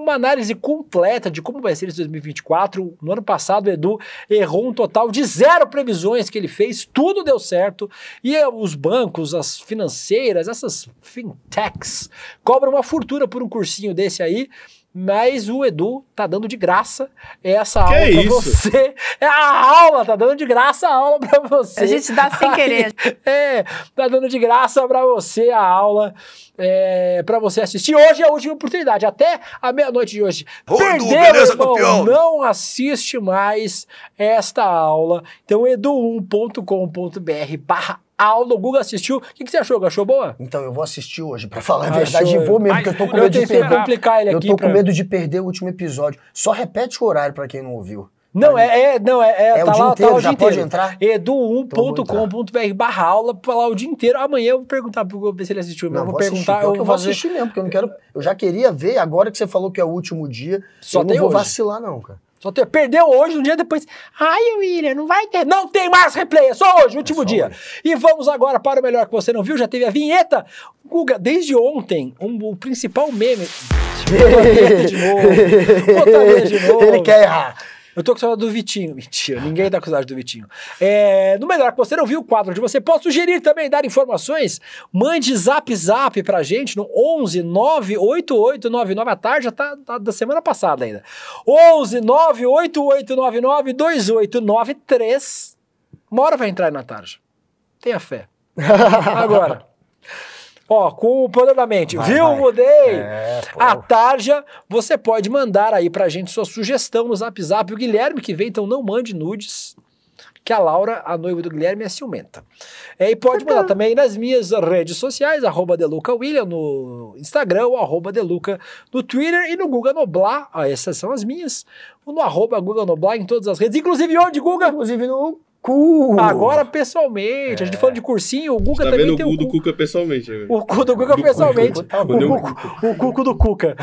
uma análise completa de como vai ser esse 2024. No ano passado, o Edu errou um total de zero previsões que ele fez, tudo deu certo. E eh, os bancos, as financeiras, essas fintechs cobram uma fortuna por um cursinho desse aí mas o Edu tá dando de graça essa que aula é pra isso? você. A aula tá dando de graça a aula para você. A gente dá sem Aí, querer. É, tá dando de graça para você a aula é, para você assistir. Hoje é a última oportunidade, até a meia-noite de hoje. Ô, Perdeu, Edu, beleza, irmão, campeão. não assiste mais esta aula. Então edu1.com.br barra a aula, o Guga assistiu. O que, que você achou? Achou boa? Então, eu vou assistir hoje, para falar a verdade. Eu vou mesmo, porque eu tô com medo de perder. Complicar ele eu aqui tô com pra... medo de perder o último episódio. Só repete o horário para quem não ouviu. Não, tá é, é, não, é, é, é tá o dia lá, tá inteiro, tá o dia inteiro. pode entrar? Então edu1.com.br barra aula pra lá o dia inteiro. Amanhã eu vou perguntar pro Google se ele assistiu. Não, eu vou, vou perguntar. Assistir, eu, vou fazer... assistir mesmo, porque eu não quero. Eu já queria ver, agora que você falou que é o último dia. Só eu não vou hoje. vacilar, não, cara. Só ter, perdeu hoje, um dia depois. Ai, William, não vai ter. Não tem mais replay, é só hoje, é último é só dia. Hoje. E vamos agora para o melhor que você não viu, já teve a vinheta. Guga, desde ontem, um, o principal meme. Botar de novo. Botar de novo. Ele quer errar. Eu tô com saudade do Vitinho. Mentira, ninguém tá com saudade do Vitinho. É, no melhor que você não viu o quadro de você, pode sugerir também, dar informações? Mande zap zap pra gente no 11 98899 à tarde, já tá, tá, da semana passada ainda. 11 98899 2893. Uma hora vai entrar na tarde. Tenha fé. Agora. Ó, com o poder da mente. Vai, Viu? Vai. Mudei! É, a tarja, você pode mandar aí pra gente sua sugestão no zap zap. O Guilherme que vem, então não mande nudes que a Laura, a noiva do Guilherme, é ciumenta. É, e pode mandar também nas minhas redes sociais, arroba DelucaWilliam no Instagram, arroba Deluca no Twitter e no Google Noblar, ah, essas são as minhas, no arroba Guga Noblar em todas as redes, inclusive onde, Guga? Inclusive no cu. Agora pessoalmente. É. A gente tá falando de cursinho, o Guga tá também vendo tem né? o cu do Cuca pessoalmente. Tá o cu do Guga do pessoalmente. O, cuco do Cuca. O cuco do Cuca.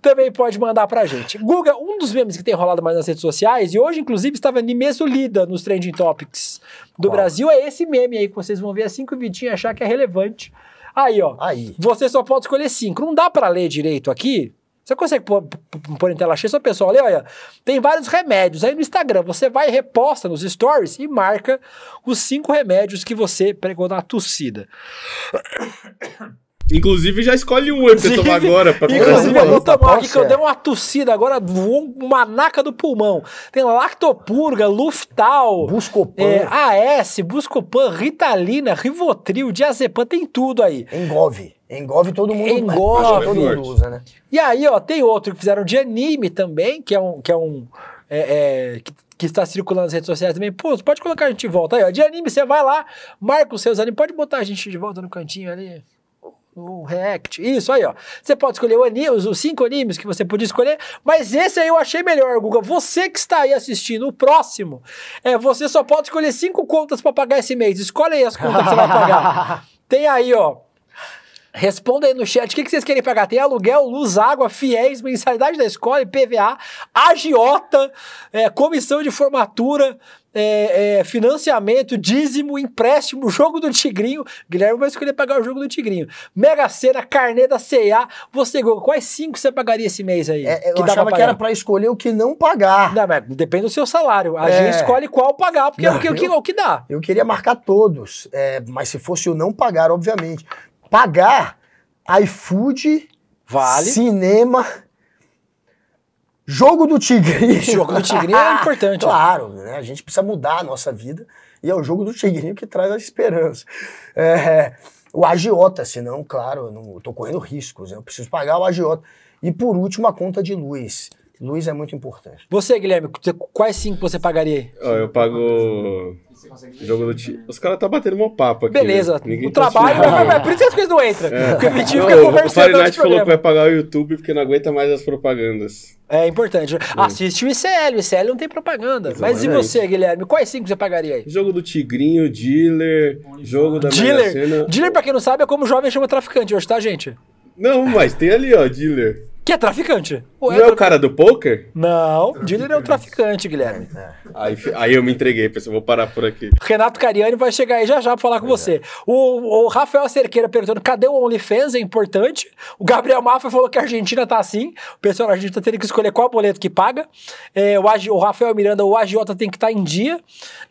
também pode mandar pra gente. Guga, um dos memes que tem rolado mais nas redes sociais, e hoje, inclusive, estava mesmo lida nos Trending Topics do Brasil, é esse meme aí que vocês vão ver assim que o Vitinho achar que é relevante. Aí, ó. Aí. Você só pode escolher cinco. Não dá para ler direito aqui, você consegue pôr, pôr em tela cheia só pessoal ali, olha, tem vários remédios aí no Instagram. Você vai reposta nos stories e marca os cinco remédios que você pregou na tossida. Inclusive, já escolhe um aí pra você tomar agora. Pra inclusive, eu vou tomar aqui, que eu é. dei uma tossida agora, voou uma naca do pulmão. Tem Lactopurga, Luftal, Buscopan. É, AS, Buscopan, Ritalina, Rivotril, Diazepam, tem tudo aí. Engove. Engove todo mundo. Né? Engove. Todo mundo usa, né? E aí, ó, tem outro que fizeram de anime também, que é um... Que é um é, é, que, que, está circulando nas redes sociais também, pô, pode colocar a gente de volta aí, ó. De anime, você vai lá, marca os seus animes, pode botar a gente de volta no cantinho ali o React. Isso aí, ó. Você pode escolher o anime, os cinco animes que você podia escolher, mas esse aí eu achei melhor, Guga. Você que está aí assistindo, o próximo, é, você só pode escolher cinco contas para pagar esse mês. Escolhe aí as contas que você vai pagar. Tem aí, ó. Responda aí no chat. O que, que vocês querem pagar? Tem aluguel, luz, água, fiéis, mensalidade da escola, PVA agiota, é, comissão de formatura, é, é, financiamento, dízimo, empréstimo, jogo do Tigrinho. Guilherme vai escolher pagar o jogo do Tigrinho. Mega Sena, carnê da Ca, Você, quais cinco você pagaria esse mês aí? É, eu que achava que era para escolher o que não pagar. Não, mas depende do seu salário. A gente é. escolhe qual pagar, porque é não, é o que, eu, o, que, o que dá. Eu queria marcar todos, é, mas se fosse o não pagar, obviamente. Pagar, iFood, vale. cinema... Jogo do Tigre. Jogo do Tigre é importante. claro, né? a gente precisa mudar a nossa vida e é o jogo do Tigrinho que traz a esperança. É, o agiota, senão, claro, eu não estou correndo riscos, né? eu preciso pagar o agiota. E por último, a conta de luz. Luz é muito importante. Você, Guilherme, quais cinco você pagaria? Oh, eu pago. Jogo do time. Os caras estão tá batendo um papo aqui. Beleza. Né? O tá trabalho. Tá por isso que as coisas não entram. É. Porque o Vitinho fica conversando. O Farinati falou que vai pagar o YouTube porque não aguenta mais as propagandas. É importante. É. Assiste o ICL. O ICL não tem propaganda. Exatamente. Mas e você, Guilherme? Quais cinco você pagaria aí? Jogo do Tigrinho, Dealer, jogo da Dealer. Cena. Dealer, pra quem não sabe, é como o jovem chama traficante hoje, tá, gente? Não, mas tem ali, ó, Dealer. Que é traficante poeta. Não é, é o cara do poker? Não, dealer é o traficante, Guilherme. É, é. Aí, aí eu me entreguei, pessoal, vou parar por aqui. Renato Cariani vai chegar aí já já pra falar com é. você. O, o, Rafael Cerqueira perguntando cadê o OnlyFans, é importante. O Gabriel Mafra falou que a Argentina tá assim. O pessoal, a gente tá tendo que escolher qual boleto que paga. É, o, o Rafael Miranda, o agiota tem que estar tá em dia.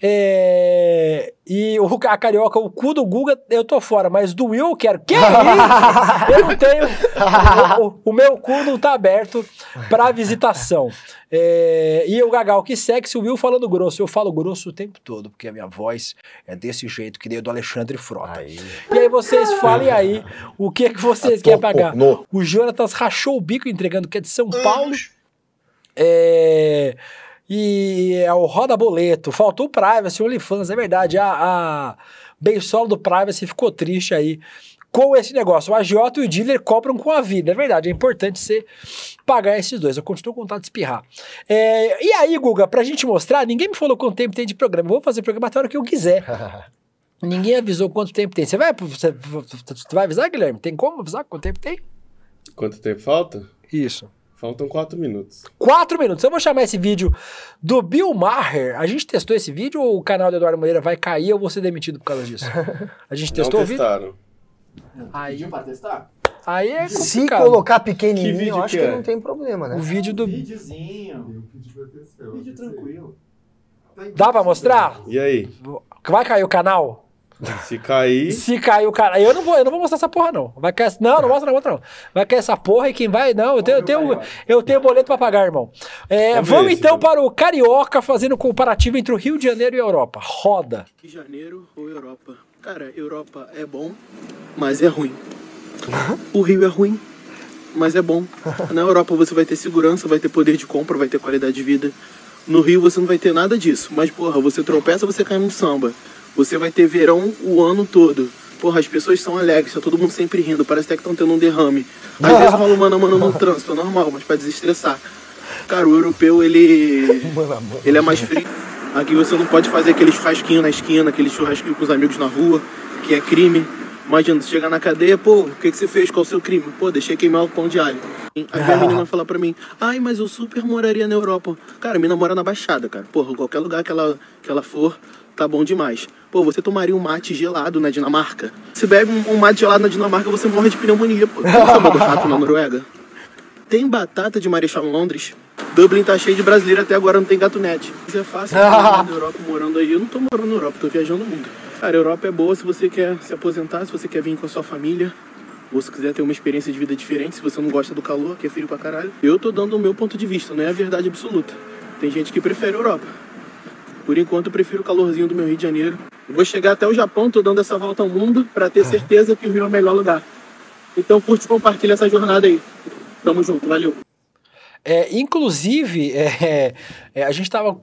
É, e o a Carioca, o cu do Guga, eu tô fora, mas do Will eu quero. Que isso? eu não tenho. o, o, o meu cu não tá aberto para visitação. É, e o Gagal que segue, se o Will falando grosso, eu falo grosso o tempo todo, porque a minha voz é desse jeito que nem do Alexandre Frota. Aí. E aí vocês falem aí o que é que vocês tá querem pagar. O Jonatas rachou o bico entregando que é de São Paulo. É, e é o Roda Boleto. Faltou o Privacy, OnlyFans, é verdade. A, a Bem Solo do Privacy ficou triste aí com esse negócio. O agiota e o dealer cobram com a vida. É verdade, é importante você pagar esses dois. Eu continuo com vontade de espirrar. É, e aí, Guga, pra gente mostrar, ninguém me falou quanto tempo tem de programa. Eu vou fazer programa até a hora que eu quiser. ninguém avisou quanto tempo tem. Você vai, você, você vai avisar, Guilherme? Tem como avisar quanto tempo tem? Quanto tempo falta? Isso. Faltam quatro minutos. Quatro minutos. Eu vou chamar esse vídeo do Bill Maher. A gente testou esse vídeo ou o canal do Eduardo Moreira vai cair ou eu vou ser demitido por causa disso? A gente testou Não testaram aí, pediu pra testar? Aí é Se colocar pequenininho, que acho que, é? que, não tem problema, né? O vídeo do... Videozinho. Vídeo tranquilo. Dá pra mostrar? E aí? Vai cair o canal? Se cair... Se cair o cara? Eu não vou, eu não vou mostrar essa porra, não. Vai cair... Não, não mostra, não outra não. Vai cair essa porra e quem vai... Não, eu tenho, eu tenho, eu tenho boleto pra pagar, irmão. É, vamos, esse, então para o Carioca fazendo comparativo entre o Rio de Janeiro e a Europa. Roda. Rio de Janeiro ou Europa? Cara, Europa é bom, mas é ruim. O Rio é ruim, mas é bom. Na Europa você vai ter segurança, vai ter poder de compra, vai ter qualidade de vida. No Rio você não vai ter nada disso. Mas, porra, você tropeça, você cai no samba. Você vai ter verão o ano todo. Porra, as pessoas são alegres, tá todo mundo sempre rindo, parece até que estão tendo um derrame. Às vezes rola mano a mano no trânsito, é normal, mas pra desestressar. Cara, o europeu, ele. Mano, mano. Ele é mais frio. Aqui você não pode fazer aquele churrasquinho na esquina, aquele churrasquinho com os amigos na rua, que é crime. Imagina, você chegar na cadeia, pô, o que, que você fez? Qual o seu crime? Pô, deixei queimar o pão de alho. Aí a menina fala pra mim, ai, mas eu super moraria na Europa. Cara, menina mora na Baixada, cara. Porra, qualquer lugar que ela, que ela for, tá bom demais. Pô, você tomaria um mate gelado na Dinamarca? Se bebe um mate gelado na Dinamarca, você morre de pneumonia, pô. Você do rato na Noruega? Tem batata de Marechal em Londres? Dublin tá cheio de brasileiro até agora não tem gatunete. Isso é fácil na Europa morando aí. Eu não tô morando na Europa, tô viajando mundo. Cara, a Europa é boa se você quer se aposentar, se você quer vir com a sua família, ou se quiser ter uma experiência de vida diferente, se você não gosta do calor, que é frio pra caralho. Eu tô dando o meu ponto de vista, não é a verdade absoluta. Tem gente que prefere a Europa. Por enquanto, eu prefiro o calorzinho do meu Rio de Janeiro. vou chegar até o Japão, tô dando essa volta ao mundo para ter ah. certeza que o Rio é o melhor lugar. Então curte e compartilha essa jornada aí. Tamo junto, valeu! É, inclusive, é, é, a gente estava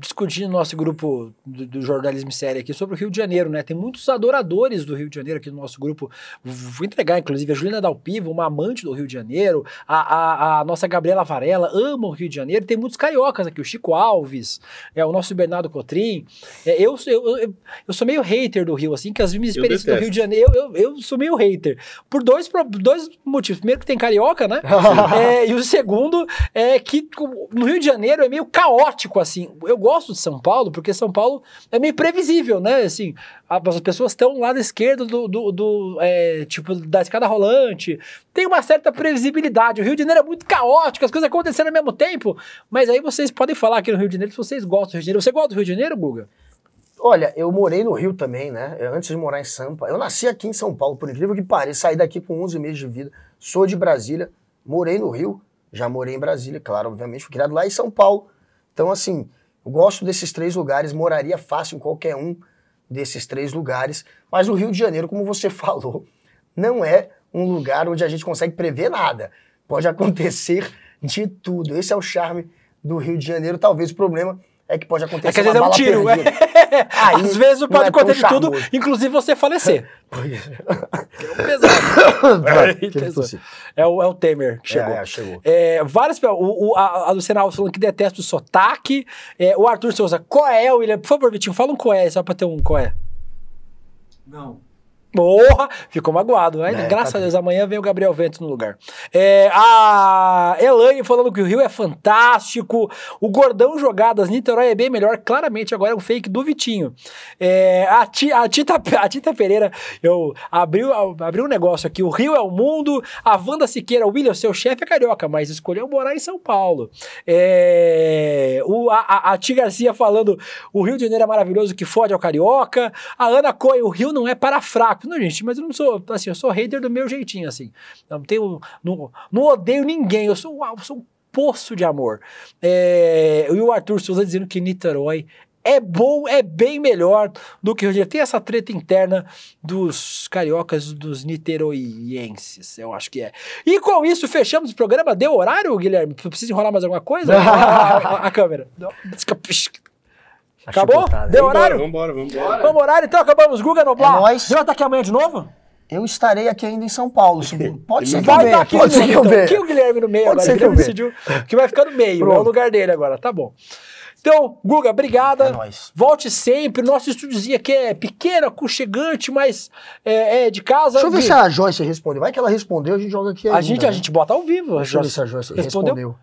discutindo no nosso grupo do, do, jornalismo sério aqui sobre o Rio de Janeiro, né? Tem muitos adoradores do Rio de Janeiro aqui no nosso grupo. Vou entregar, inclusive, a Juliana Dalpiva, uma amante do Rio de Janeiro, a, a, a nossa Gabriela Varela ama o Rio de Janeiro. Tem muitos cariocas aqui, o Chico Alves, é, o nosso Bernardo Cotrim. É, eu, eu, eu, eu, sou meio hater do Rio, assim, que as minhas experiências do Rio de Janeiro, eu, eu, sou meio hater. Por dois, por dois motivos. Primeiro que tem carioca, né? é, e o segundo é que no Rio de Janeiro é meio caótico, assim. Eu gosto de São Paulo, porque São Paulo é meio previsível, né? Assim, as pessoas estão lá na esquerda do, do, do é, tipo, da escada rolante. Tem uma certa previsibilidade. O Rio de Janeiro é muito caótico, as coisas acontecendo ao mesmo tempo. Mas aí vocês podem falar aqui no Rio de Janeiro se vocês gostam do Rio de Janeiro. Você gosta do Rio de Janeiro, Guga? Olha, eu morei no Rio também, né? Antes de morar em Sampa. Eu nasci aqui em São Paulo, por incrível que pareça. Saí daqui com 11 meses de vida. Sou de Brasília, morei no Rio, já morei em Brasília, claro, obviamente. Fui criado lá em São Paulo. Então, assim, eu gosto desses três lugares, moraria fácil em qualquer um desses três lugares, mas o Rio de Janeiro, como você falou, não é um lugar onde a gente consegue prever nada. Pode acontecer de tudo. Esse é o charme do Rio de Janeiro. Talvez o problema é que pode acontecer. É que às vezes é um tiro. É. Aí, às vezes pode é acontecer de tudo, inclusive você falecer. é, é, é, é, é, o, Temer que chegou. É, chegou. várias, o, o, a, a Luciana Alves falando que detesta o sotaque. o Arthur Souza, qual é, o William? Por favor, Vitinho, fala um qual é, só pra ter um qual é. Não. Porra, ficou magoado. Né? É, Graças tá a Deus, bem. amanhã vem o Gabriel Vento no lugar. É, a Elaine falando que o Rio é fantástico. O Gordão Jogadas, Niterói é bem melhor. Claramente, agora é um fake do Vitinho. É, a, a, Tita, a Tita Pereira, eu abri, abri um negócio aqui. O Rio é o mundo. A Wanda Siqueira, o William, seu chefe é carioca, mas escolheu morar em São Paulo. É, o, a, a Tia Garcia falando, o Rio de Janeiro é maravilhoso que fode ao carioca. A Ana Coy, o Rio não é para fraco no gente mas eu não sou, assim, eu sou hater do meu jeitinho, assim. não, tenho, não, não odeio ninguém, eu sou, eu sou um poço de amor. É, e o Arthur Souza dizendo que Niterói é bom, é bem melhor do que Rio Tem essa treta interna dos cariocas, dos niteroienses, eu acho que é. E com isso, fechamos o programa. Deu horário, Guilherme? Precisa enrolar mais alguma coisa? a, a, a câmera. Não. Acabou? Deu horário? Vambora, vambora, embora. Vamos então, horário, então acabamos. Guga Noblar. É nóis. Você vai estar aqui amanhã de novo? Eu estarei aqui ainda em São Paulo. Pode ser que eu aqui. Pode ser que eu então. venha. Aqui o Guilherme no meio Pode agora. Ser que o Guilherme decidiu que vai ficar no meio. É o lugar dele agora. Tá bom. Então, Guga, obrigada. É nóis. Volte sempre. Nosso estúdiozinho aqui é pequeno, aconchegante, mas é, é, de casa. Deixa eu ver Gui. se a Joyce respondeu. Vai que ela respondeu, a gente joga aqui A, ainda, gente, né? a gente bota ao vivo. Deixa eu ver se a Joyce respondeu. respondeu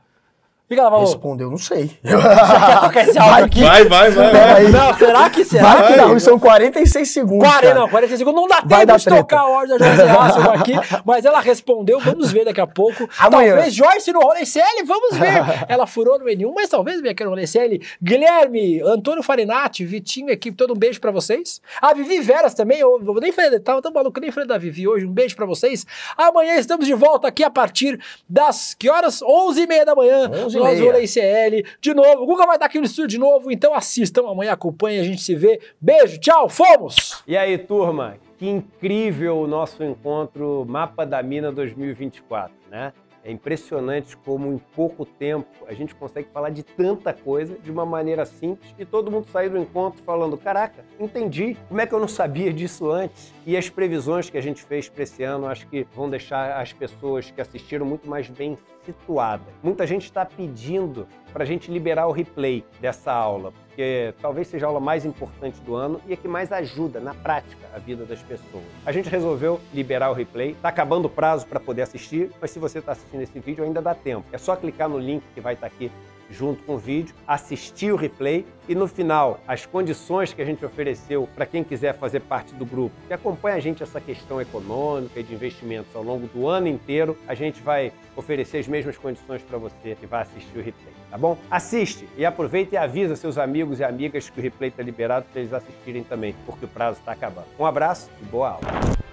lá, Respondeu, não sei. Você quer tocar esse áudio aqui? Vai, vai, vai. vai. Não, será que será? Vai que não, são 46 segundos. 40, não, 46 segundos. Não dá vai tempo de treta. tocar a ordem da Joyce Hasselman aqui, mas ela respondeu, vamos ver daqui a pouco. Amanhã. Talvez Joyce no Rolê CL, vamos ver. Ela furou no N1, mas talvez venha aqui no Rolê CL. Guilherme, Antônio Farinati, Vitinho, equipe, todo um beijo pra vocês. A Vivi Veras também, eu nem falei, tava tão maluco, nem falei da Vivi hoje, um beijo pra vocês. Amanhã estamos de volta aqui a partir das, que horas? 11h30 da manhã. 11 nós o CL de novo. O Guga vai dar aqui no estúdio de novo, então assistam, amanhã acompanhem, a gente se vê. Beijo, tchau, fomos! E aí, turma, que incrível o nosso encontro Mapa da Mina 2024, né? É impressionante como em pouco tempo a gente consegue falar de tanta coisa de uma maneira simples e todo mundo sair do encontro falando: caraca, entendi, como é que eu não sabia disso antes? E as previsões que a gente fez para esse ano acho que vão deixar as pessoas que assistiram muito mais bem situada. Muita gente está pedindo para a gente liberar o replay dessa aula, porque talvez seja a aula mais importante do ano e a é que mais ajuda na prática a vida das pessoas. A gente resolveu liberar o replay, está acabando o prazo para poder assistir, mas se você está assistindo esse vídeo ainda dá tempo. É só clicar no link que vai estar tá aqui junto com o vídeo, assistir o replay e no final as condições que a gente ofereceu para quem quiser fazer parte do grupo, que acompanha a gente essa questão econômica e de investimentos ao longo do ano inteiro, a gente vai oferecer as mesmas condições para você que vai assistir o replay, tá bom? Assiste e aproveita e avisa seus amigos e amigas que o replay está liberado para eles assistirem também, porque o prazo está acabando. Um abraço e boa aula.